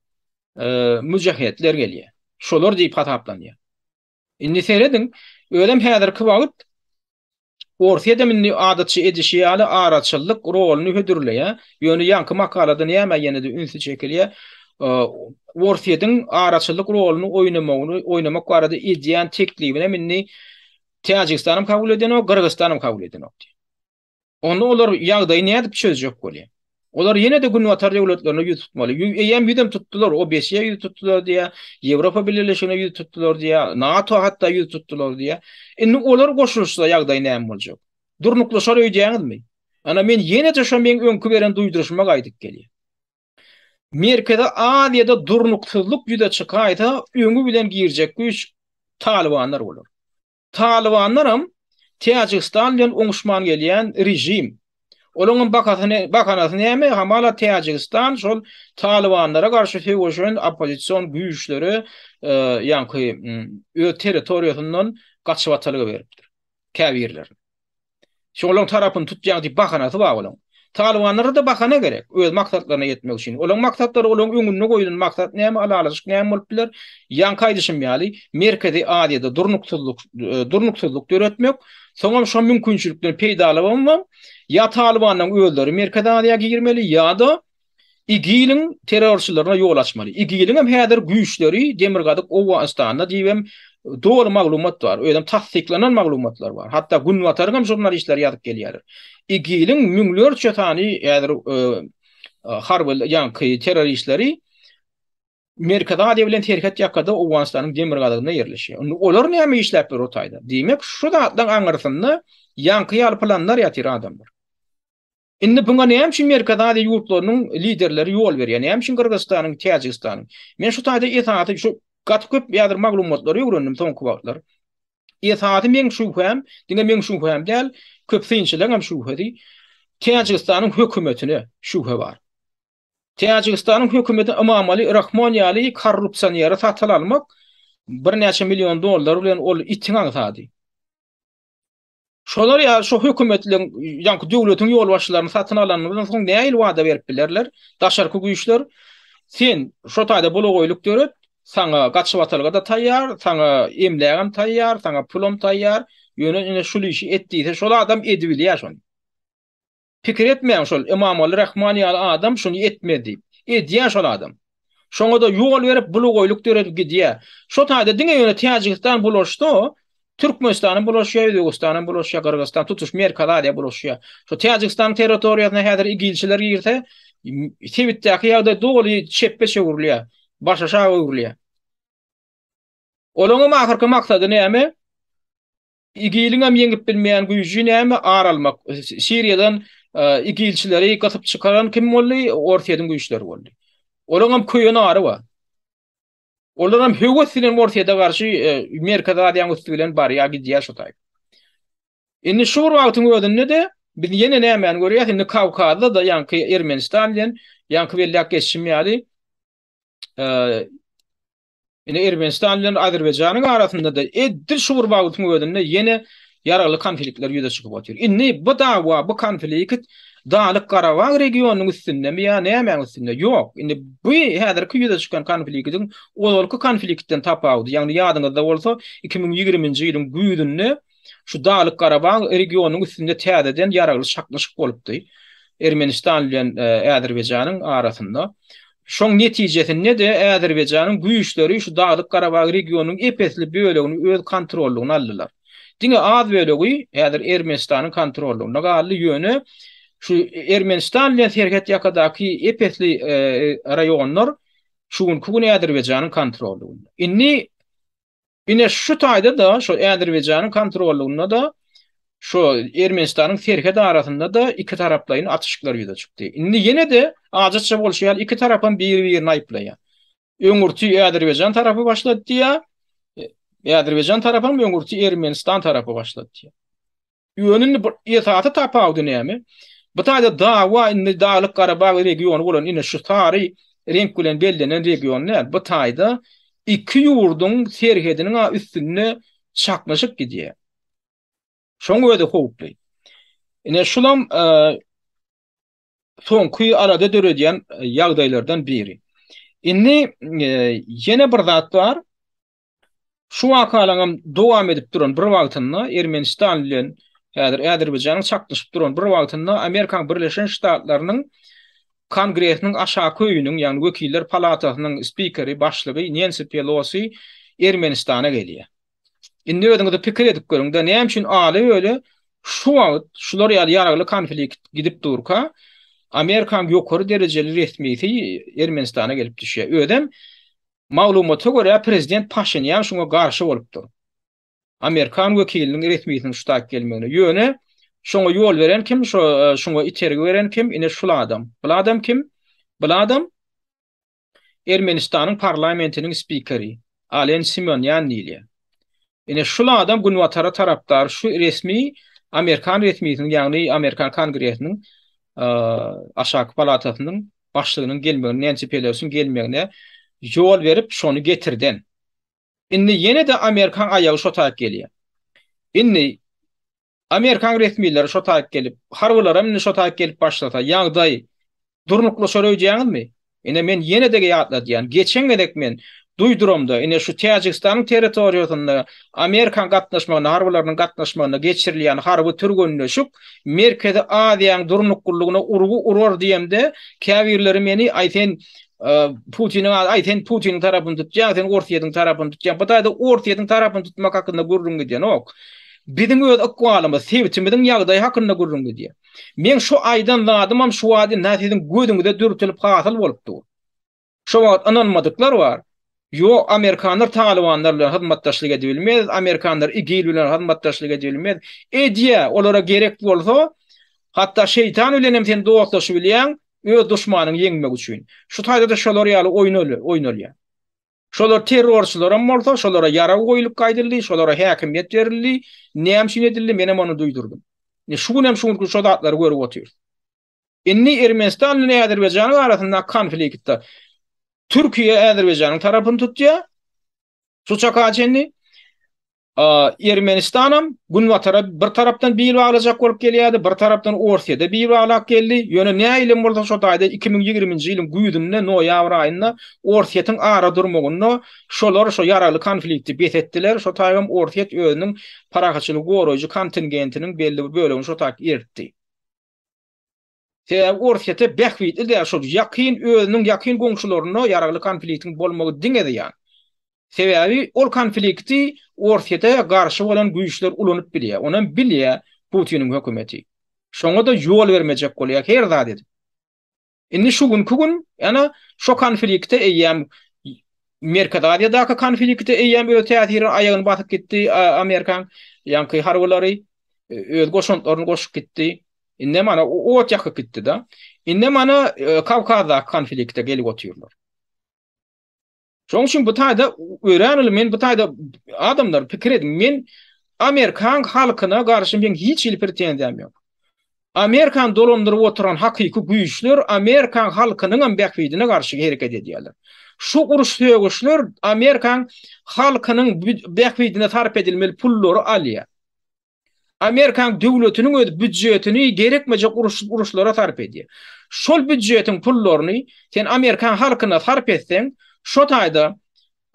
E, müjahhetler gelýär. Şolar diýip hataplanýar. Indi seredin ölüm häzir kıw alyp Orsiýa da minni adatçy edişi ýaly araçylyk rolyny hödürleýä. Ýöne ýangy makalada näme ýene-de ünsi çekilýä. E, Orsiýadyň araçylyk rolyny oýnamagyny oýnamak barada ideýan minni Täjikistanym kabul edýän we Gürgistanym kabul edýän. Onda olar ýagdaýy näde çözjek bolýar. Olar yine de günü atar devletlerine yüz tutmalı. Eyem yüzüm tuttular. O Besiye yüz tuttular diye. Avrupa Birleşik'ine yüz tuttular NATO hatta yüz tuttular diye. E ne olur koşulsa yagdayı ne olacak? Durnuklu sarı mi? Ana men yine de şu ben önkü veren duyduruşma kaydık geliyor. Merkez'e adiyada durnuklılık yüze çıkaydı. Öngü bilen girecek güç Talibanlar olur. Talibanlarım Tiyacistan'dan uğuşman geliyen rejim. Olungun bakatını bakanasını yeme hamala Tacikistan şol Talibanlara karşı fevoşun opozisyon güçleri yankı e, mm, territoriyasından kaçıp atalığı veripdir. Kavirler. Şolun tarafın tutjan di bakanası ba olun. Talibanlara da bakana gerek. Öz maksatlarına yetmek için. Olung maksatları olung ününü koydun maksat ne ama alalışık ne mülkler yankaydışın yani merkezi adiyede durnuktuzluk durnuktuzluk yürütmek. Soňam şo mümkinçilikden peýdalap bolmam. Ya Talibanyň öýüldür Amerikada girmeli ya da İgilin terörçülerine yol açmalı. İgilin hem hedir güýçleri Demirgadyk Owanstanda diýem doğru maglumat var. Öýdem tasdiklenen maglumatlar var. Hatta gün watarym hem jurnalistler yadık gelýärler. İgilin müňlör çetany hedir e, harbyl ýa yani, terör işleri Merkada da bilen terhet yakada Uwanstanyň demir gadagyna ýerleşi. Onu olar näme işläp bir otaýda. Diýmek şu datdan aňyrsyny ýankı ýal planlar ýatyr adamlar. Indi bunga näme şu Merkada da ýurtlarynyň liderleri ýol berýär. Näme şu Gürgistanyň, Täjikistanyň. Men şu taýda ýetaňaty şu gat köp ýadyr maglumatlary ýörendim soň kubatlar. Ýetaňaty men şu hem, diňe men şu hem däl, köp synçylygam şu hedi. Täjikistanyň hökümetine şu bar. Tajikistan'ın hükümeti Imam Ali Rahmani Ali korrupsiyonere tahtal almak bir neçe milyon dollar bilen ol itiňe gatady. Şolary ýa şu hükümetleň ýa da döwletiň ýol başçylaryny satyn alanyndan bilen soň näme ýol wada berip bilerler? Daşary güýçler sen şo taýda bologoýluk döret, saňa gaçyp atalga da taýýar, saňa emlägem taýýar, saňa pulom taýýar, ýöne şu işi etdi, şol adam edibli ýa-ni. Pikir etmeyem şol imam Ali rahmani al adam şunu etmedi. E diyen şol adam. Şonu da yuğul verip bulu koyluk derip gidiye. Şo ta da dinge yöne tiyajlıktan buluştu. Türkmenistan'ın buluşuya, Özbekistan'ın buluşuya, tutuş mer kalaya buluşuya. Şo tiyajlıktan territoriýasyna häzir igilçiler girte. Tevitte akyada doğru çeppe şurulya. Başa şa urulya. Olongum akhir ki maksadı ne ame? Igilingam yengip bilmeyen güjüne aralmak. Siriyadan iki ilçileri katıp çıkaran kim bolli? Orta edin güýçler bolli. Olaň hem köýüne ary ba. Olaň hem höwet bilen orta edä garşy e, Amerikada adyň üstü bilen bar ýa gidýär şotaý. Indi şu wagtyň öwredinde de biz ýene näme görýäk? Indi Kawkazda da ýa Ermenistan bilen ýa Veliak Belliak geçmeýärdi. Ýene Ermenistan bilen Azerbaýjanyň arasynda da edil şu wagtyň öwredinde ýene yaralı konfliktler yüze çıkıp atıyor. İnni bu dava, bu konflikt dağlık Karavan regionun üstünde mi ya ne hemen üstünde? Yok. İnni bu hedir ki yüze çıkan konfliktin o dolku konfliktten tapavdu. Yani da olsa 2020. yılın güydünü şu dağlık Karavan regionun üstünde tehdeden yaralı şaklaşık olupdu. Ermenistan ile Azerbaycan'ın arasında. Şoň netijesinde de Azerbaýjanyň güýçleri şu Dağlık Karabağ regionynyň epesli bölegini öz kontrolüne aldylar. Dine az bölügü, hazır Ermenistan'ın kontrolünde galy yönü şu Ermenistan ile Serhat yakadaki epetli e, rayonlar şu gün kugun Azerbaycan'ın kontrolünde. İnni şu tayda da şu Azerbaycan'ın kontrolünde da şu Ermenistan'ın Serhat arasında da iki taraflayın atışıkları yüze çıktı. İndi yine de azatça bolşayal iki tarafın birbirine ayıplaya. Öngürtü Azerbaycan tarafı başladı diye E, Azerbaycan tarapyň öňürti Ermenistan tarapy başlatdy. Ýönün ýetaty tapawdy näme? Bu taýda dawa indi Dağlyk Karabağ regionu bolan indi şu tary renk bilen bellenen region näme? Bu taýda iki ýurdun serhediniň üstünni çakmaşyp gidýär. Şoň öýde howpli. Ine şulam e, son arada dörödiyen e, biri. Inni, e, bir zat şu wakalanam dowam edip duran bir wagtynda Ermenistan bilen häzir Azerbaýjan çaklaşyp duran bir wagtynda Amerikan Birleşen Ştatlarynyň Kongresiň aşağı köýüniň, ýani Wekiller Palatasynyň spikeri, başlygy Nancy Pelosi Ermenistana gelýär. Indi öýdüňe de pikir edip görüň, da näme üçin aly öýle şu wagt şular ýaly ýaraly konflikt gidip durka Amerikan ýokary derejeli resmiýeti Ermenistana gelip düşýär. ödem, maglumatı gore prezident Paşinyan şuna garşı olupdur. Amerikan wekilinin resmiýetini şuda gelmegine ýöne şuna ýol beren kim şuna e, içeri beren kim ine şu adam. Bu adam kim? Bu adam Ermenistanyň parlamentiniň spikeri Alen Simonyan diýil. Ine şu adam Gunwatara tarapdar şu resmi Amerikan resmiýetini ýagny Amerikan Kongresiniň e, aşak palatasynyň başlygynyň gelmegine, Nancy Pelosiň gelmegine yol verip şonu getirdin. Inni yene de Amerikan ayağı şota ak Inni Amerikan resmileri şota ak gelip inni şota gelip başlata. Yağday durnuklu söröyeceğin mi? Inni men yene de yağatla diyan. Geçen edek men duyduromda inni şu Teacikistan'ın teritoriyotunda Amerikan katnaşmağına harvalarının katnaşmağına geçirliyan harvı türgönlü şuk merkezde a diyan urgu urgu urgu urgu meni urgu Putin'in ay sen Putin'in tarafını tut. Ya sen Ortiye'nin tarafını tut. Bu da Ortiye'nin tarafını tutmak hakkında gurrun gidiyor. Ok. Bizim öz akvalımız sevçimizin yağdayı hakkında gurrun gidiyor. Men şu aydan zadımam şu adin nasizin gödümü de dürtülüp qasıl olup dur. Şu vaat ananmadıklar var. Yo Amerikanlar Talibanlar bilen hizmetdaşlyk Amerikanlar IGIL bilen hizmetdaşlyk edilmez. Ediye olara gerek bolsa, hatta şeytan ölenem sen doğaçlaşy bilen, öz düşmanyň ýeňmek üçin. Şu taýda da şolary ýaly oýnaly, oýnaly. Şolary terrorçylar hem bolsa, şolara ýara goýulyp gaýdyldy, şolara häkimet berildi, näme şin edildi, men hem onu duýdurdum. Ne şu günem şu günkü şodatlary görüp otyr. Inni Ermenistan bilen Azerbaýjan arasynda konfliktde Türkiýe Azerbaýjanyň tarapyny tutýar. Suçakaçenni Ermenistan gün watara bir tarapdan biýil wagalajak bolup gelýärdi, bir tarapdan bir biýil alak geldi. Ýöne näme bilen bolsa şo taýda 2020-nji ýylyň güýdünde noýabr aýynda Orsiýetin ara durmagyny, şolary şo ýaraly konflikti betetdiler. Şo taýda hem Orsiýet öýüniň paragaçyny goýrojy kontingentiniň belli bir bölegini şo taýda ýerdi. Täze Orsiýete bäxwit edýär şo ýakyn öýüniň ýakyn goňşularyny ýaraly konfliktiň bolmagy diňe diýär. Sebäbi ol konflikti Orsiyete garşı olan güýçler ulanyp bilye, onan bilýär Putin'in hükümeti. Şonga da yol vermecek kolye, her zat dedi. Enni şu gün kugun, yana şu konflikte eyyem, Merkadadiya daka konflikte eyyem, öde teatirin ayağın batık gitti Amerikan, yankı harvoları, e, öde goşuntlarını goşup gitti, enne mana, o, o, o, da. mana e, konflikte Şoň üçin bu taýda öýrenilip men bu taýda adamlar pikir edim. Men Amerikan halkyna garşy men hiç ilip pretendiýam ýok. Amerikan dolandyryp oturan hakyky güýçler Amerikan halkynyň bäkwidine garşy hereket edýärler. Şu uruş söýgüşler Amerikan halkynyň bäkwidine tarap edilmeli pullary alýar. Amerikan döwletiniň öz büdjetini gerekmejek uruş uruşlara tarap edýär. Şol büdjetiň pullaryny sen Amerikan halkyna tarap etseň, Şotayda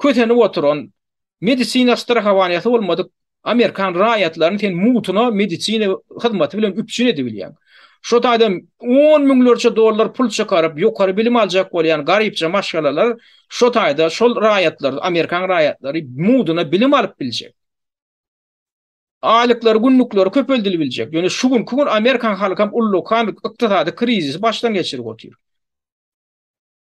köteni oturan medisina strahavaniyatı olmadık Amerikan rayatlarını ten mutuna medisina hizmeti bilen üpçün edibilyen. Şotayda 10 milyonlarca dolar pul çıkarıp yukarı bilim alacak olayan garipçe maşgalalar Şotayda şol rayatlar Amerikan rayatları mutuna bilim alıp bilecek. Aylıkları, günlükleri köpöldülü bilecek. Yani şu gün kugun Amerikan halkam ullukan iktidadı krizisi baştan geçirik otuyor.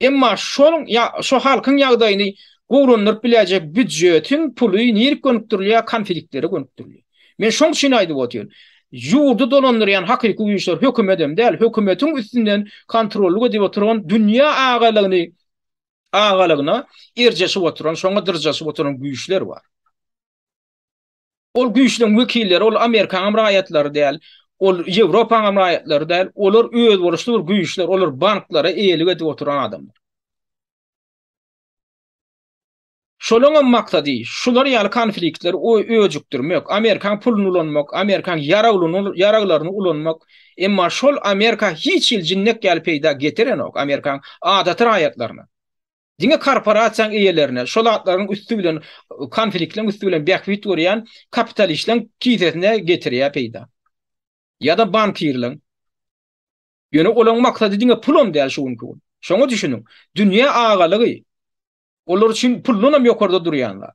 Emma şoň ya şo halkyň ýagdaýyny gowrunyp biläjek büdjetiň puly nirip gönüp durýar ýa konfliktleri gönüp durýar. Men şoň üçin aýdyp otyr. Ýurdu dolandyran hakyky güýçler hökümetem däl hökümetiň üstünden kontrollü gidip oturan dünýä agalygyny agalygyna erjesi oturan şoňa derjesi oturan güýçler bar. Ol güýçleriň wekilleri ol Amerika raýatlary däl. Ol Yevropa amlaýatlary däl, olar öz bolşly bir güýçler, olar banklara eýelip edip oturan adamlar. Şolonga maksady, şular ýal konfliktler o öýjükdirmek, Amerikan pulun ulanmak, Amerikan yara ulun, yaraglaryny ulanmak, emma şol Amerika hiç il jinnek gelip peýda getiren ok, Amerikan adat raýatlaryna. Dinge korporasiýanyň eýelerine, şol adatlaryň üstü bilen konfliktleň üstü bilen bäkwitýan kapitalistleň kiýetine getirýär peýda. ya da bankirlin. Yöne olan maksadi dine pulon deyel şuun ki ol. Şonu düşünün. Dünya ağalagi. Olur için pulonam yok orda duruyanlar.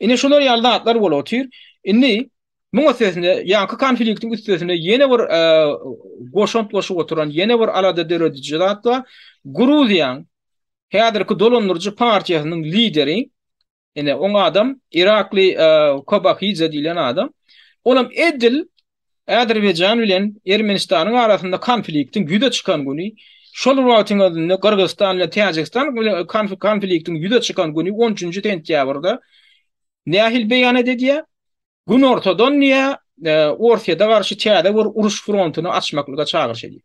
Yine şunlar yalda atlar ola otir. Yine munga sesinde, yankı kanfiliktin üst sesine yene var e, goşant goşu oturan, yene alada derodici datta, guru ziyan, ki dolonurcu parçiyasının lideri, yine on adam, Irakli e, kobakhi zedilen adam, Olam edil Azerbaycan bilen Ermenistanyň arasynda konfliktin güýde çykan güni, şol wagtyň özünde Kırgızstan bilen Täjikistan bilen konfliktin güýde çykan güni 13-nji sentýabrda Nehil beýan edildi. Gün ortadan niýe e, Orsiýa da garşy täze bir uruş frontyny açmak üçin çağırýar edildi.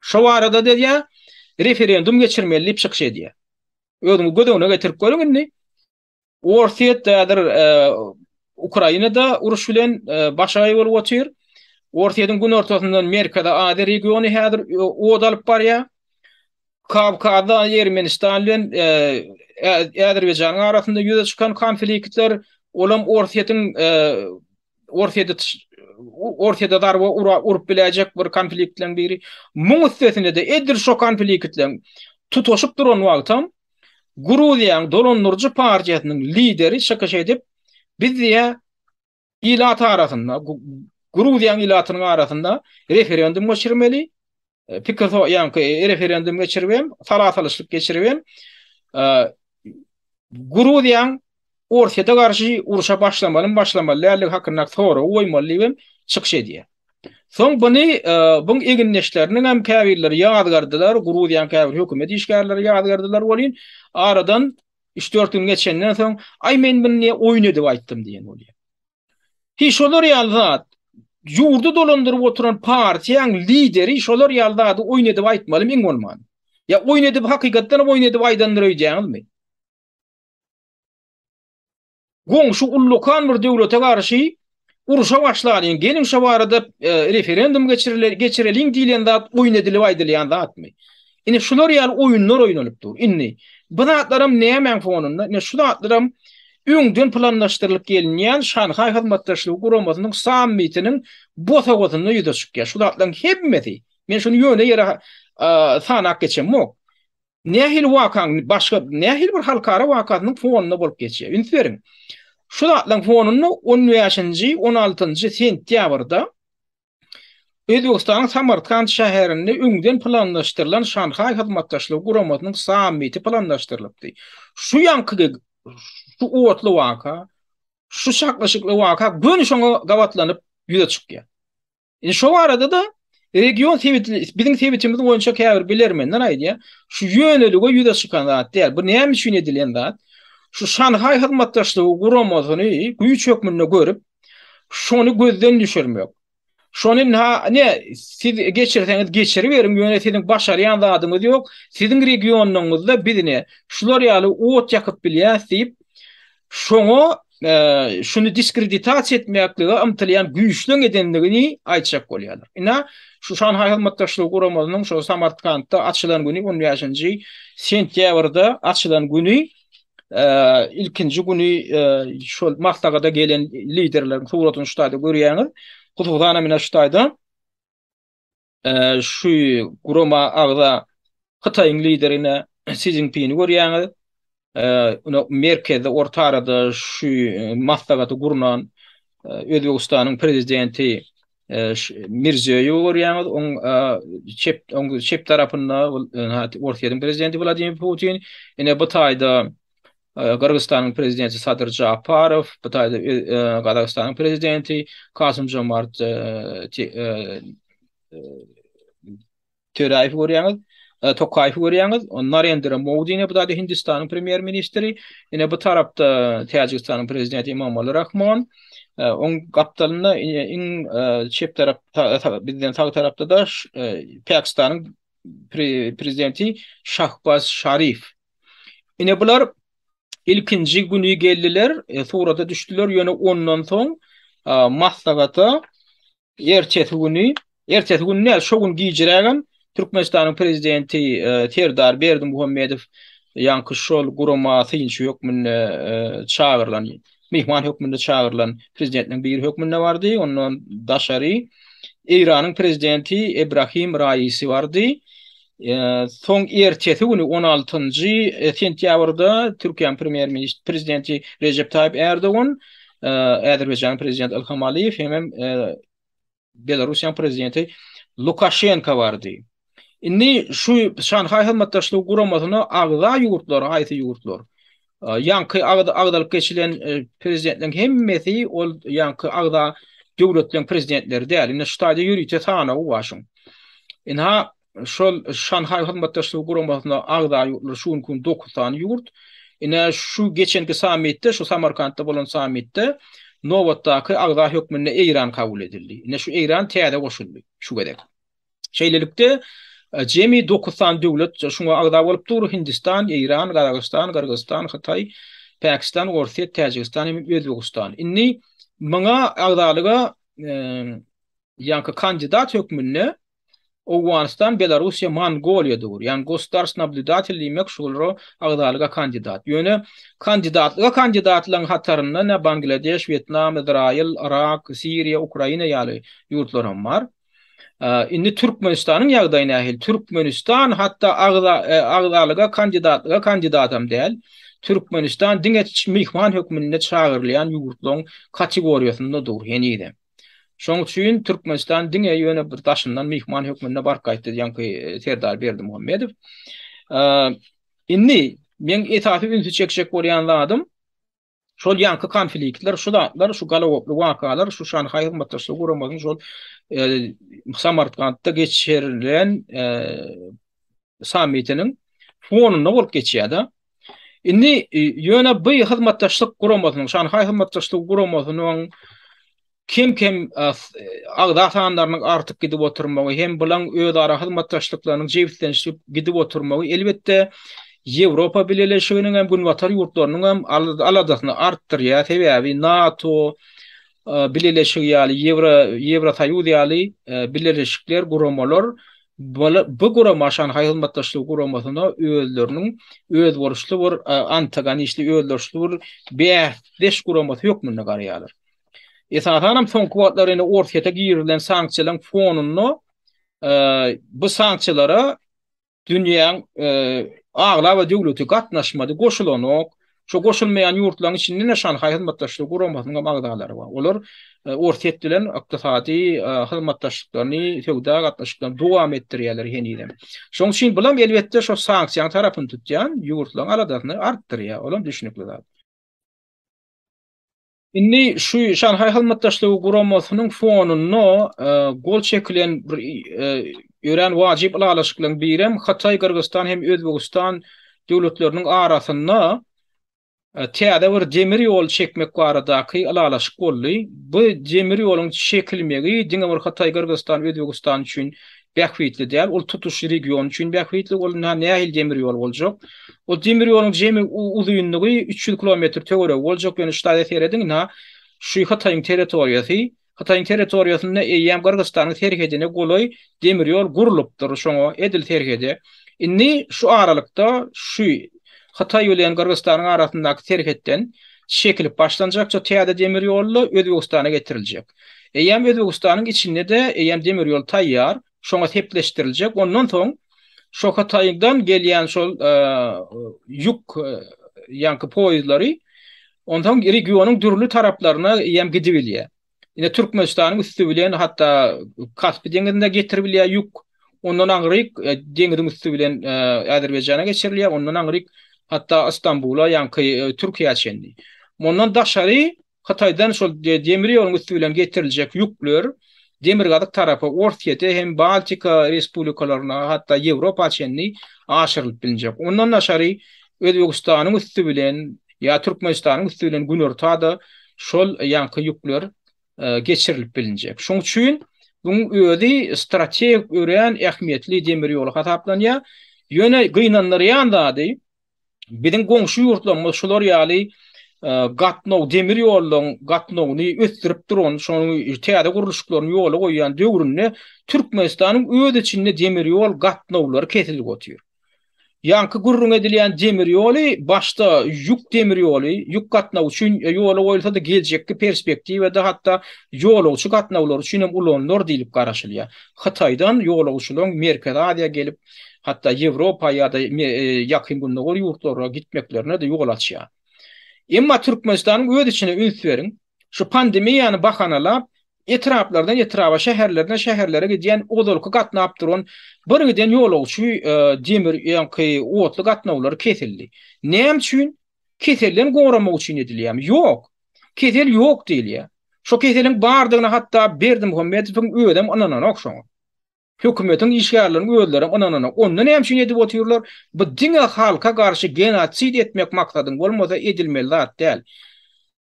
Şo wagtda dedi, referendum geçirmeli çykýar edildi. Ödüm gödüne getirip görüňdi. Orsiýa da e, Ukrainada uruş bilen e, başaýy bolup Ortaýadyň gün ortasyndan Amerikada Adir regiony häzir oýdalyp barýa. Kavkada Ermenistan bilen Azerbaýjan arasynda ýüze çykan konfliktler, olam Ortaýadyň e, Ortaýada Ortaýada dar urup biläjek bir konfliktleň biri. Mungussetinde de edir şo konfliktleň tutuşyp duran wagtam Gruziýanyň Dolon Nurji partiýasynyň lideri şakaşa edip bizde ýa ilat arasynda Gruziýan ilatynyň arasynda referendum geçirmeli. E, pikir so ýa-ni e, referendum geçirmem, salatalyşlyk geçirmem. E, Gruziýan Orsiýa garşy uruşa başlamaly, başlamaly, lärlik hakynda soňra oýmaly we çykşy diýe. Soň bunu bu egenleşleriniň hem käwirleri ýadgardylar, Gruziýan käbir hökümeti işgärleri ýadgardylar bolýan. Aradan 3-4 gün geçenden soň "Ay men bunu oýun edip aýtdym" diýen bolýar. Hiç olur ýalzat, Yurdu dolandır oturan partiyan lideri şolar yalda adı oyn olman. Ya oyn edip hakikattan oyn edip aydandır oyn edip Gonşu ullukan bir devlete karşı urşa başlayan gelin şu arada e, referendum geçirelim diyen de oyun edilip aydılayan da atmi. Yani şunlar oyunlar oynanıp dur. Yani bana atlarım neye menfoğununla? Yani şunu atlarım Üňden planlaşdyrylyp gelen, ýani Şanghay hyzmatdaşlygy guramasynyň sammitiniň botagatyny ýetirip geldi. Şol hatdan hemmeti. Men şonu ýöne ýere e, sanak geçem mu? Nähil wakan başga nähil bir halkara wakanyň fonuny bolup geçýär. Üniferin. Şol Şulardan fonuny 10-njy, 16-njy sentýabrda Özbekistanyň Samarkand şäherinde üňden planlaşdyrylan Şanghay hyzmatdaşlygy guramasynyň sammiti planlaşdyrylypdy. Şu ýanky şu uwatly waka, şu şaklaşykly waka gün şoňa gawatlanyp ýüze çykýar. ýa şu arada da region sewitli biziň sewitimiziň goýunça käbir bilermen, näme aýdy? Şu ýönelige ýüze çykan zatlar, bu näme üçin edilen zat? Şu Şanghai hyzmatdaşlygy guramazyny güýç çökmünde görüp şonu gözden düşürmek. Şonu ha ne siz geçirseniz geçiriverim yönetimin başaryan adamı yok. Sizin regionunuzda birine şular yalı oot yakıp bilen sip şoňa e, şunu diskreditasiýa etmeýärler, amtalyan güýçlüň edenligini aýtjak bolýarlar. Ina şu şan haýalmatdaşlyk guramalynyň şu Samarkandda açylan güni 10-njy sentýabrda açylan güni e, ilkinji güni e, şu Maktagada gelen liderleriň Suratyn şutady görýärler. Gutugdana mina şutady. E, şu gurama agda Hytaýyň liderine Sizin Jinping görýärler. e, merkezde orta arada şu e, mahtagatı gurnan e, Özbekistan'ın prezidenti e, Mirziyoyu var yani on çep on çep tarafında hat yerin prezidenti Vladimir Putin yine bu tayda Qırğızstanın prezidenti Sadır Japarov, bu tayda Qazaqstanın prezidenti Qasım Jomart Törayev var yani E, Tokayf görýäňiz, Narendra Modi ne budady Hindistanyň premier ministri, ene bu tarapda Täjikistanyň prezidenti Imamaly Rahmon, e, on gapdalyna in e, çep tarapda bizden sağ tarapda da Pakistanyň prezidenti Shahbaz Sharif. Ene bular ilkinji günü geldiler, Surada düşdiler, ýöne ondan soň maslagata ertesi günü, ertesi günü näl şogun Türkmenistanyň prezidenti Terdar e, Berdi Muhammedow ýa şol guruma synç ýokmyň e, çağırlan, mihman hökmünde çağırlan prezidentin bir hökmünde bardy, ondan daşary Iranyň prezidenti Ebrahim Raisi vardi. E, soň ýerçesi günü 16-njy sentýabrda Türkmen premier ministri prezidenti Recep Tayyip Erdoğan Azerbaýjan prezidenti Ilham Aliyev hem Belarusiýanyň prezidenti Lukashenko vardi. Indi şu Şanghay hyzmatdaşlygy guramadyna agda yurtlar, aýdy yurtlar. Yanqy agda agdal keçilen e, prezidentleri hem ol yanqy agda döwletleri prezidentleri däl. Indi şuda ýürite ta'na u başyň. Inha şol Şanghay hyzmatdaşlygy guramadyna agda yurtlar şu gün 9 taýna yurt. Inä şu geçenki sammitde, şu Samarkandda bolan sammitde Nowattaky agda hökmünde Eýran kabul edildi. Inä şu Eýran täze goşuldy şu gadek. Şeýlelikde E, Jemi 90 döwlet şuňa agda bolup dur Hindistan, Iran, Qazaqstan, Qırgystan, Xitai, Pakistan, Orsiya, Tacikistan, Özbekistan. Inni maňa agdalyga e, ýa-ni kandidat hökmünde Awganistan, Belarusiýa, Mongolia dur. Ýani gostars nabdidatly ýemek şolary agdalyga kandidat. Ýöne kandidatlyga kandidatlaryň hatarynda ne Bangladeş, Vietnam, Izrail, Irak, Syria, Ukraina ýaly ýurtlar hem bar. Indi Türkmenistan'ın yagdayna ahil, Türkmenistan hatta agdalaga e, kandidatlaga kandidatam deyil, Türkmenistan dinge mihman hükmününne çağırlayan yugurtlon kategoriyasında dur heniydi. Şonu çüyün Türkmenistan dinge yöne bir taşından mihman hükmününne bar kayttid yankı e, Serdar Berdi Muhammedif. Indi, men etafi bini çeksek oriyan adam, Şol yankı konfliktler, şu dağlar, şu galavoplu vakalar, şu Şanhay hırmatası kuramadın, şol e, Samartkant'ta geçirilen e, samitinin fonuna olup geçiyada. İndi e, yöne bi hırmatası kuramadın, Şanhay hırmatası kuramadın, kim kim e, ağdağtanlarının artık gidip oturmadın, hem bilan öda ara hırmatı hırmatı hırmatı hırmatı hırmatı hırmatı Yevropa bileleşiginiň hem gün watan ýurtlarynyň hem aladyny artdyrýar, täbii NATO e, bileleşigi ýaly Yevro Yevro taýudy ýaly bileleşikler guramalar bu gurama şan haýlmatdaşlyk guramasyna öýüllerini öz goruşly bir e, antagonistli öýüllerli bir beş gurama ýokmy näkaryalar. Esa hanam soň kuwatlaryny ortaga girilen sanksiýalaryň fonuny e, bu sanksiýalara dünýäň Ağla we döwleti gatnaşmady, goşulanok. Şo goşulmayan ýurtlaryň içinde näçe şan haýatmatdaşlyk gurulmasyny gamagdalary bar. Olar e, orta etdilen iqtisadi e, hyzmatdaşlyklaryny töwda gatnaşyklaryny dowam etdirýärler henide. Şoň üçin bilen elbetde şo sanksiýa tarapyny tutýan ýurtlaryň aladaryny artdyrýa, olam düşünüklidir. Inni şu Şanhay Halmattaşlığı kuramasının fonuny no, e, gol çekilen bir Ýören wajyp alaşyklaryň birem Hatay, Gürgistan hem Özbegistan döwletleriniň arasynda e, täze bir jemir ýol çekmek baradaky alaşyk bolýy. Bu jemir ýolun çekilmegi diňe bir Hatay, Gürgistan, Özbegistan üçin bäkwitli däl, ol tutuş region üçin bäkwitli ol näme jemir ýol boljak. O demir ýolun jemi uzunlygy 300 kilometr töwerek boljak, ýöne ştat ýerediň şu Hatayň territoriýasy Hatayın teritoriyasında eýem Gürgistanyň terhedine goly demir ýol gurulypdyr şoňa edil terhede. Indi şu aralykda şu Hatay ýolyň Gürgistanyň arasyndaky terhetden çekilip başlanacak çok teyada demir yollu Özbekistan'a getirilecek. Eyyem Özbekistan'ın içinde de Eyyem demir tayyar, şoğa tepleştirilecek. Ondan son Şoka Tayyip'dan sol e, yük e, yankı poizleri ondan regionun dürlü taraflarına Eyyem gidiviliye. Ine Türkmenistan üstü bilen hatta Kaspi dengizinde getirilýär ýok. Ondan agryk e, dengizim üstü bilen e, Azerbaýjana geçirilýär. Ondan agryk hatta Istanbula ýa-ni e, Türkiýa çenli. Mundan daşary Hataýdan şol demir ýolu üstü bilen getiriljek ýoklar. Demir gadyk tarapy Orsiýete hem Baltika respublikalaryna hatta Ýewropa çenli aşyrylyp biljek. Ondan daşary Özbegistanyň üstü bilen ýa Türkmenistanyň üstü bilen Gunortada şol ýa-ni ýoklar E, geçirilip bilinjek. Şoň üçin bu öýüdi strategik öýren ähmiýetli demir ýoly hataplanýa. Ýöne gynanlary ýanda diý. Bizim goňşu ýurtlar şular ýaly e, gatnow demir ýolunyň gatnowyny ösdürip duran şoň täze gurulşyklaryň ýoly goýan döwründe Türkmenistanyň öýüdi içinde demir ýol gatnowlary kesilip gotýar. Yankı gurrun edilen demir yolu başta yük demir yolu yük katna üçün yolu oylsa da gelecekki perspektiv edi hatta yol olçu katnavlar üçün hem ulon nor deyilip qarashilya. Xitaydan yol olçulun Merkada gelip hatta Avropa ya da yakın e, gunda ol yurtlara gitmeklerine de yol açya. Emma Türkmenistanın öd içine verin, şu pandemiyani bakanala etraplardan etrapa şehirlerden şehirlere gidiyen odolku katnap duran bir giden yol ol şu e, demir yankı otlu katnavları kesildi. Neyem çün? Keselden korumak üçin ediliyem. Yok. Kesel yok değil Şu keselin bağırdığına hatta berdim hümmetifin ödem ananana okşanı. Hükümetin işgarlarının ödlerim ananana. Ondan hem şey edip oturuyorlar. Bu dine halka karşı genatsit etmek maksadın olmasa edilmeli zat değil.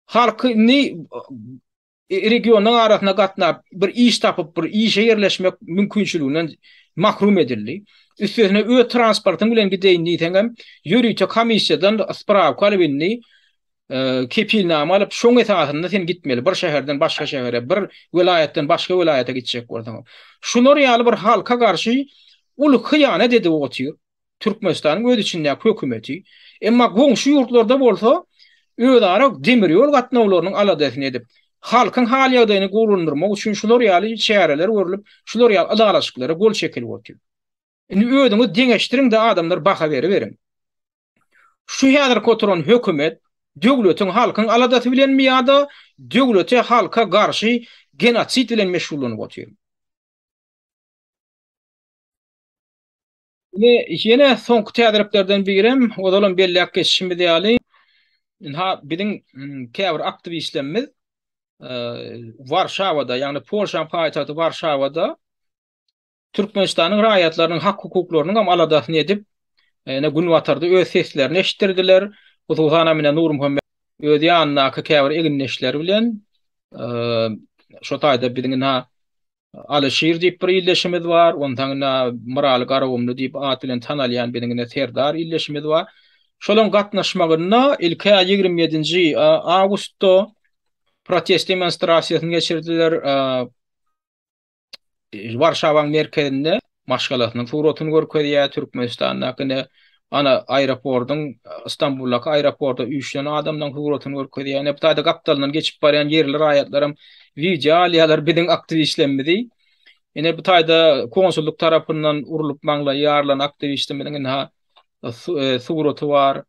Halkı E, regionun arasına gatna bir iş tapıp bir iş yerleşmek mümkünçülüğünden mahrum edildi. Üstüne ö transportun bilen gideyni tengem yürüçe kamisyadan aspra kalbinni e, kepil namı alıp şoň etahynda sen gitmeli bir şäherden başga şähere bir vilayetden başga vilayete gitjek bolsa. Şunu real bir halka garşy ul hıyana dedi otyr Türkmenistanyň öz içinde hökümeti. Emma goňşy ýurtlarda bolsa Öýdarak demir ýol gatnawlarynyň aladyny edip, halkın hal ýagdaýyny gurulandyrmak üçin şular ýaly şäherler görülip, şular ýaly adalaşyklara gol çekil bolýar. Indi öýdüňi deňeşdiriň de adamlar baha beri berin. Şu ýerde kotoron hökümet döwletiň halkyň aladaty bilen mi ýa halka garşy genosid bilen meşgulunyp otyr. Ne ýene soň täzeliklerden birim, odalan belli ýa-da şimdi ýaly, ha biziň hmm, käbir aktivistlerimiz E, Warşavada, yani Polşa paytatı Warşavada Türkmenistan'ın rayiatlarının hak hukuklarının am aladatını edip e, gün vatardı, öz seslerini eştirdiler. Bu tuzana minna Nur Muhammed öz yanına ki kevri ilginleşler bilen e, şu tayda bilin ha Ali Şir deyip bir illeşimiz var, ondan na Mıralı Garavumlu deyip atilin tanalyan bilin na Serdar illeşimiz var. Şolun katnaşmağına ilka 27. Ağustos protest demonstrasiýasyny geçirdiler. Uh, e, Warszawa merkezinde maşgalatyny suratyny görkezdi Türkmenistanda. Hakyny ana aeroportdan Istanbuldaky aeroportda 3 adamdan suratyny görkezdi. Ýa-ni Taýda gapdalyndan geçip barýan ýerler aýatlarym video alýalar biziň aktiw işlenmedi. Ýene bu taýda konsulluk tarapyndan urulup maňla ýarlan aktiw işlenmedi. Ha ni e, e, suratyny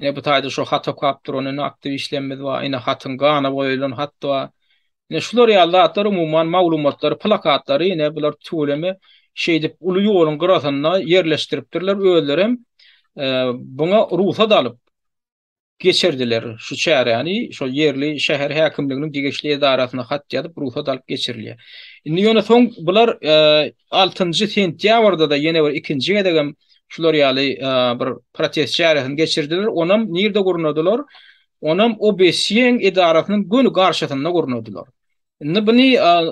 ne bu taýda şu hata kapdyr onu aktiw işlemmez we ine hatyn gana boýulan hatda ne şular ýalda atlar umumyň maglumatlary plakatlary ne bular tüleme şey diýip uly ýolun gyrasyna ýerleşdiripdirler öwlerim e, Buna ruhsa dalyp geçirdiler şu çär yani şu yerli şehir häkimliginiň digeşli idarasyna hat ýazyp ruhsa dalyp geçirilýär. Indi ýöne soň bular 6-njy e, sentýabrda da ýene bir ikinji gedegem şular ýaly e, bir protest şäherini geçirdiler. Onam nirede gurnadylar? Onam o besiň edaratynyň günü garşatynda gurnadylar. Indi buni e, e,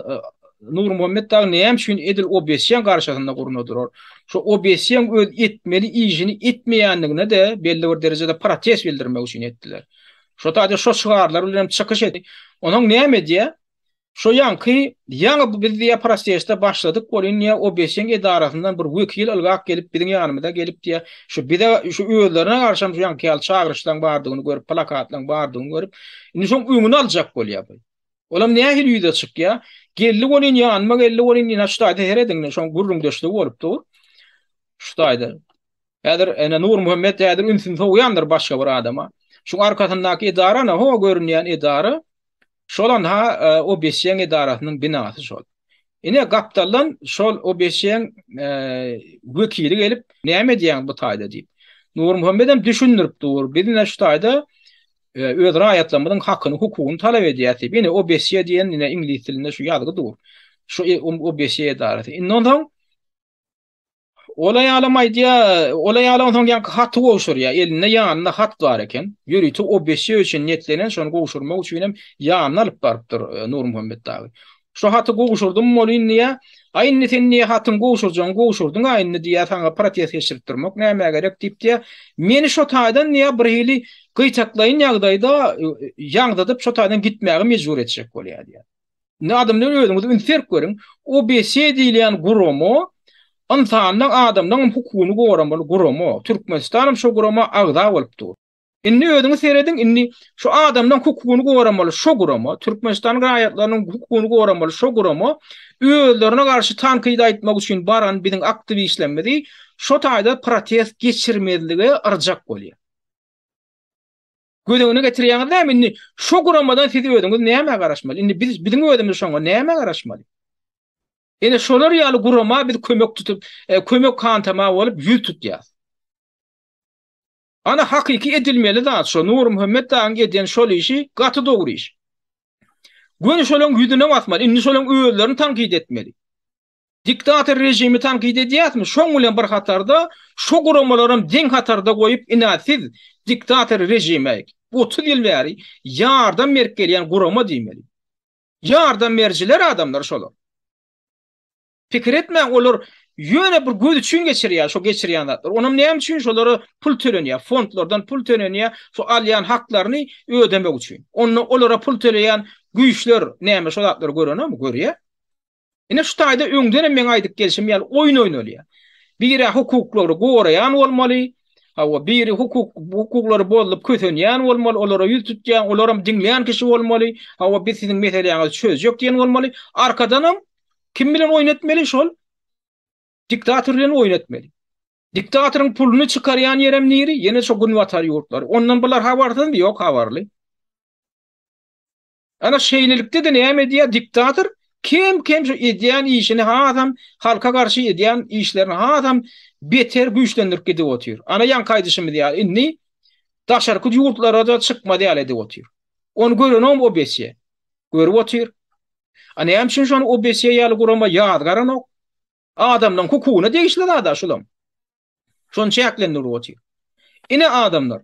Nur Muhammed taň näme üçin edil o garşatynda gurnadylar? Şu o öz etmeli ýyjyny etmeýändigine de belli bir derejede protest bildirmek üçin etdiler. Şu taýda şo şuwarlar ulanyp çykyşdy. Onam näme diýe? Şo yanki yanga bu bizde prosesde başladyk bolyn ya o bir wekil ulgaq gelip bizin yanymyza gelip diye şo bir de şo öwlerine garşam şo yanki al çağırışdan bardygyny görüp plakatlan bardygyny görüp indi şo uyguny aljak bolýar bu. Olam näme hil ýüze çykýa? Ya. Gelli bolyn ýa anma gelli bolyn ýa şo her edin şo gurrum döşde bolup dur. Şo taýda. Ädir ene Nur Muhammed ädir ünsin so uyandyr başga bir adama. Şo arkasyndaky edara näme görünýän edara? Şolan ha e, o besiyen idaratının binası şol. Ine gapdalan şol o besiyen e, vekili gelip neyme diyen bu tayda deyip. Nur Muhammedem düşündürüp dur. Birine şu tayda e, öz rayatlamadan hakkını, hukukunu talep ediyatip. Yine o besiye diyen yine İngiliz dilinde şu yazgı dur. Şu e, o, o besiye idareti. Ondan olay yalamaydı ya ola yalamadı ya hatı oşur ya elinde yanında hat var eken yürüti o beşe için netlenen şonu oşurma üçün hem yanına alıp barıptır e, Nur Muhammed Davi şo hatı oşurdum mu onun niye aynı sen niye hatın oşurcan oşurdun aynı diye sana protest geçirip durmak neye gerek dip diye meni şu taydan niye bir heli kıçaklayın yağdaydı yağda e, e, dip şo taydan gitmeği mecbur edecek bolya diye ne adam ne öyledim o bir ser o Ansanlar adamdan hukukunu goram bol goramo Türkmenistanam şo goramo agda bolupdu. Inni ödüni seredin inni şo adamdan hukukunu goram bol şo goramo Türkmenistan gayatlarının hukukunu goram bol şo goramo öldürnä garşy tankyda aýtmak üçin baran bizin aktiv işlenmedi. Şo taýda protest geçirmedilige arjak bolýar. Güde ony getirýäňizde inni şo goramadan sizi ödüni näme garaşmaly? Inni biz bizin ödümiz şoňa näme garaşmaly? Ene şolar ýaly gurama bir kömek tutup, e, kömek kantama bolup ýüz tutýar. Ana hakiki edilmeli da şo Nur Muhammed da ange şol işi gaty dogry iş. Gün şolun ýüzüne basmaly, inni şolun öwürlerini tanqid etmeli. Diktator rejimi tanqid edýärmi? Şoň bilen bir hatarda, şo guramalaryň deň hatarda goýup inatsiz diktator rejime ýetdi ýerdi, ýardam merkezi, ýani gurama diýmeli. Yardan merjiler adamlar şolar. pikir etme olur yöne bir gödü çün geçir ya şu geçir yanda onun ne çün şoları pul töleni ya fondlardan pul töleni ya şu alyan haklarını ödeme üçün onun olara pul töleyen güçler neymiş o hakları görün ama gör ene şu tayda öngdenen men aydık gelişim ýaly oýun oynol Biri hukuklary hukukları gorayan olmalı ha hukuk hukukları bolup kötün yani olmalı olara yüz tutcan olaram dinleyen kişi olmalı hawa o bir sizin söz yok diyen olmalı arkadanım kim bilen oynatmeli şol? Diktatörlen oynatmeli. Diktatörün pulunu çıkarayan yerem neyri? Yine çok gün vatar yurtlar. Ondan bunlar havarlı mı? Yok havarlı. Ana şeynilikte de näme ediyya diktatör? Kim kim şu ediyan işini ha adam halka garşy ediyan işlerini ha adam beter güýçlendirip gidip otuyor. Ana yan kaydışı mı inni, Ne? Daşarkı yurtlara da çıkma diyal edip otuyor. Onu görün o mu Görüp Ani hem şun şun obesiye yal gurama yad garan ok. Adamdan kukuna da da şulam. Şun çeklen nur oti. Ine adamlar.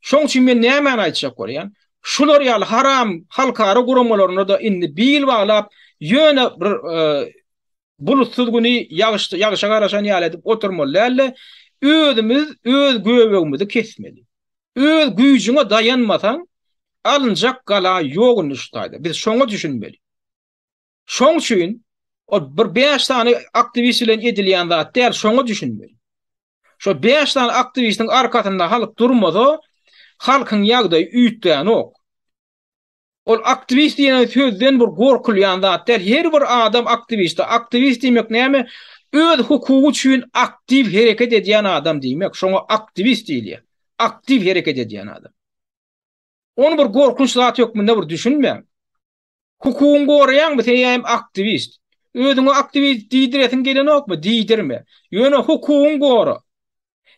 Şun şun men ne men aytsak goryan. Şular yal haram halkara gurumalarına da inni bil bağlap yöne bir e, bulutsuz günü yağış yağışa garaşan yal edip oturmalarla özümüz öz göwegimizi kesmeli. Öz gücüne dayanmasan alınacak gala yoğunluştaydı. Biz şonu düşünmeli. Şoň üçin o bir beýaş tane aktivist bilen edilýän zat der şoňa düşünmeli. Şo beýaş tane aktivistiň arkasynda halk durmady, halkyň ýagdaý üýtdiýän ok. Ol aktivist diýen ýerden bir gorkulýan zat der, her bir adam aktivist, aktivist diýmek näme? Öz hukugu üçin aktiv hereket edýän adam diýmek, şoňa aktivist diýilýär. Aktiv hereket edýän adam. Onu bir gorkunç zat ýokmy, näbir düşünmeň. Hukukun goryan mı teyem yani aktivist? Ödüňe aktivist diýdiretin gelen okmy? Diýdirme. Ýöne hukukun gory.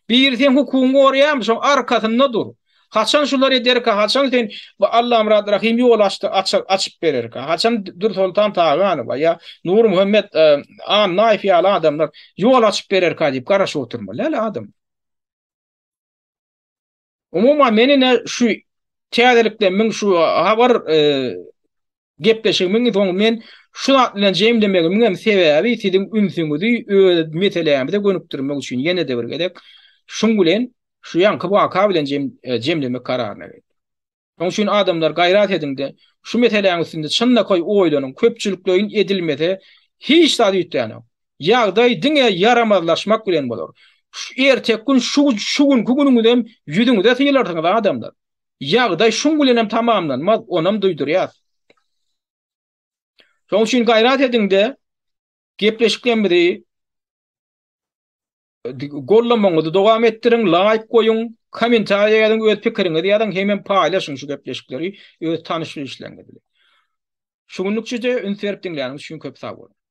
Bir sen hukukun goryan mı? Şo arkasynda dur. Haçan şular eder ka, haçan sen bu Allah rahmet rahim ýol açdy, açyp aç, berer ka. Haçan dur soltan tağan we ya Nur Muhammed e, an naif ýa adamlar ýol açıp berer ka diýip garaş oturmaly ýa adam. Umuma meni ne şu teýerlikde min şu habar e, gepleşik min gitong men şu atlan jem demek min gem sebebi sizin ünsüngüdü meteleyem de gönüp durmak üçin yene de bir gerek şun gülen şu yan kıbı akabilen jem e, jem demek kararına ver adamlar gayrat edinde, şu meteleyem üstünde çınla koy oylonun köpçülüklüğün edilmedi hiç tadı yüttüyano yağday dine yaramazlaşmak gülen bolor şu ertek gün şu şu gün kugunun gülen yüdüngü de adamlar yağday şun tamamlanmaz onam duýdurýar. Soň şin gaýrat edingde gepleşikden biri gollamagyňy dowam etdiriň, laýyk goýuň, kommentariýa ýadyň öz pikiriňi ýadyň hemen paýlaşyň şu gepleşikleri öz tanışyň işlenýär. Şu günlükçe de ünferp dinleýäniňiz üçin köp sag bolun.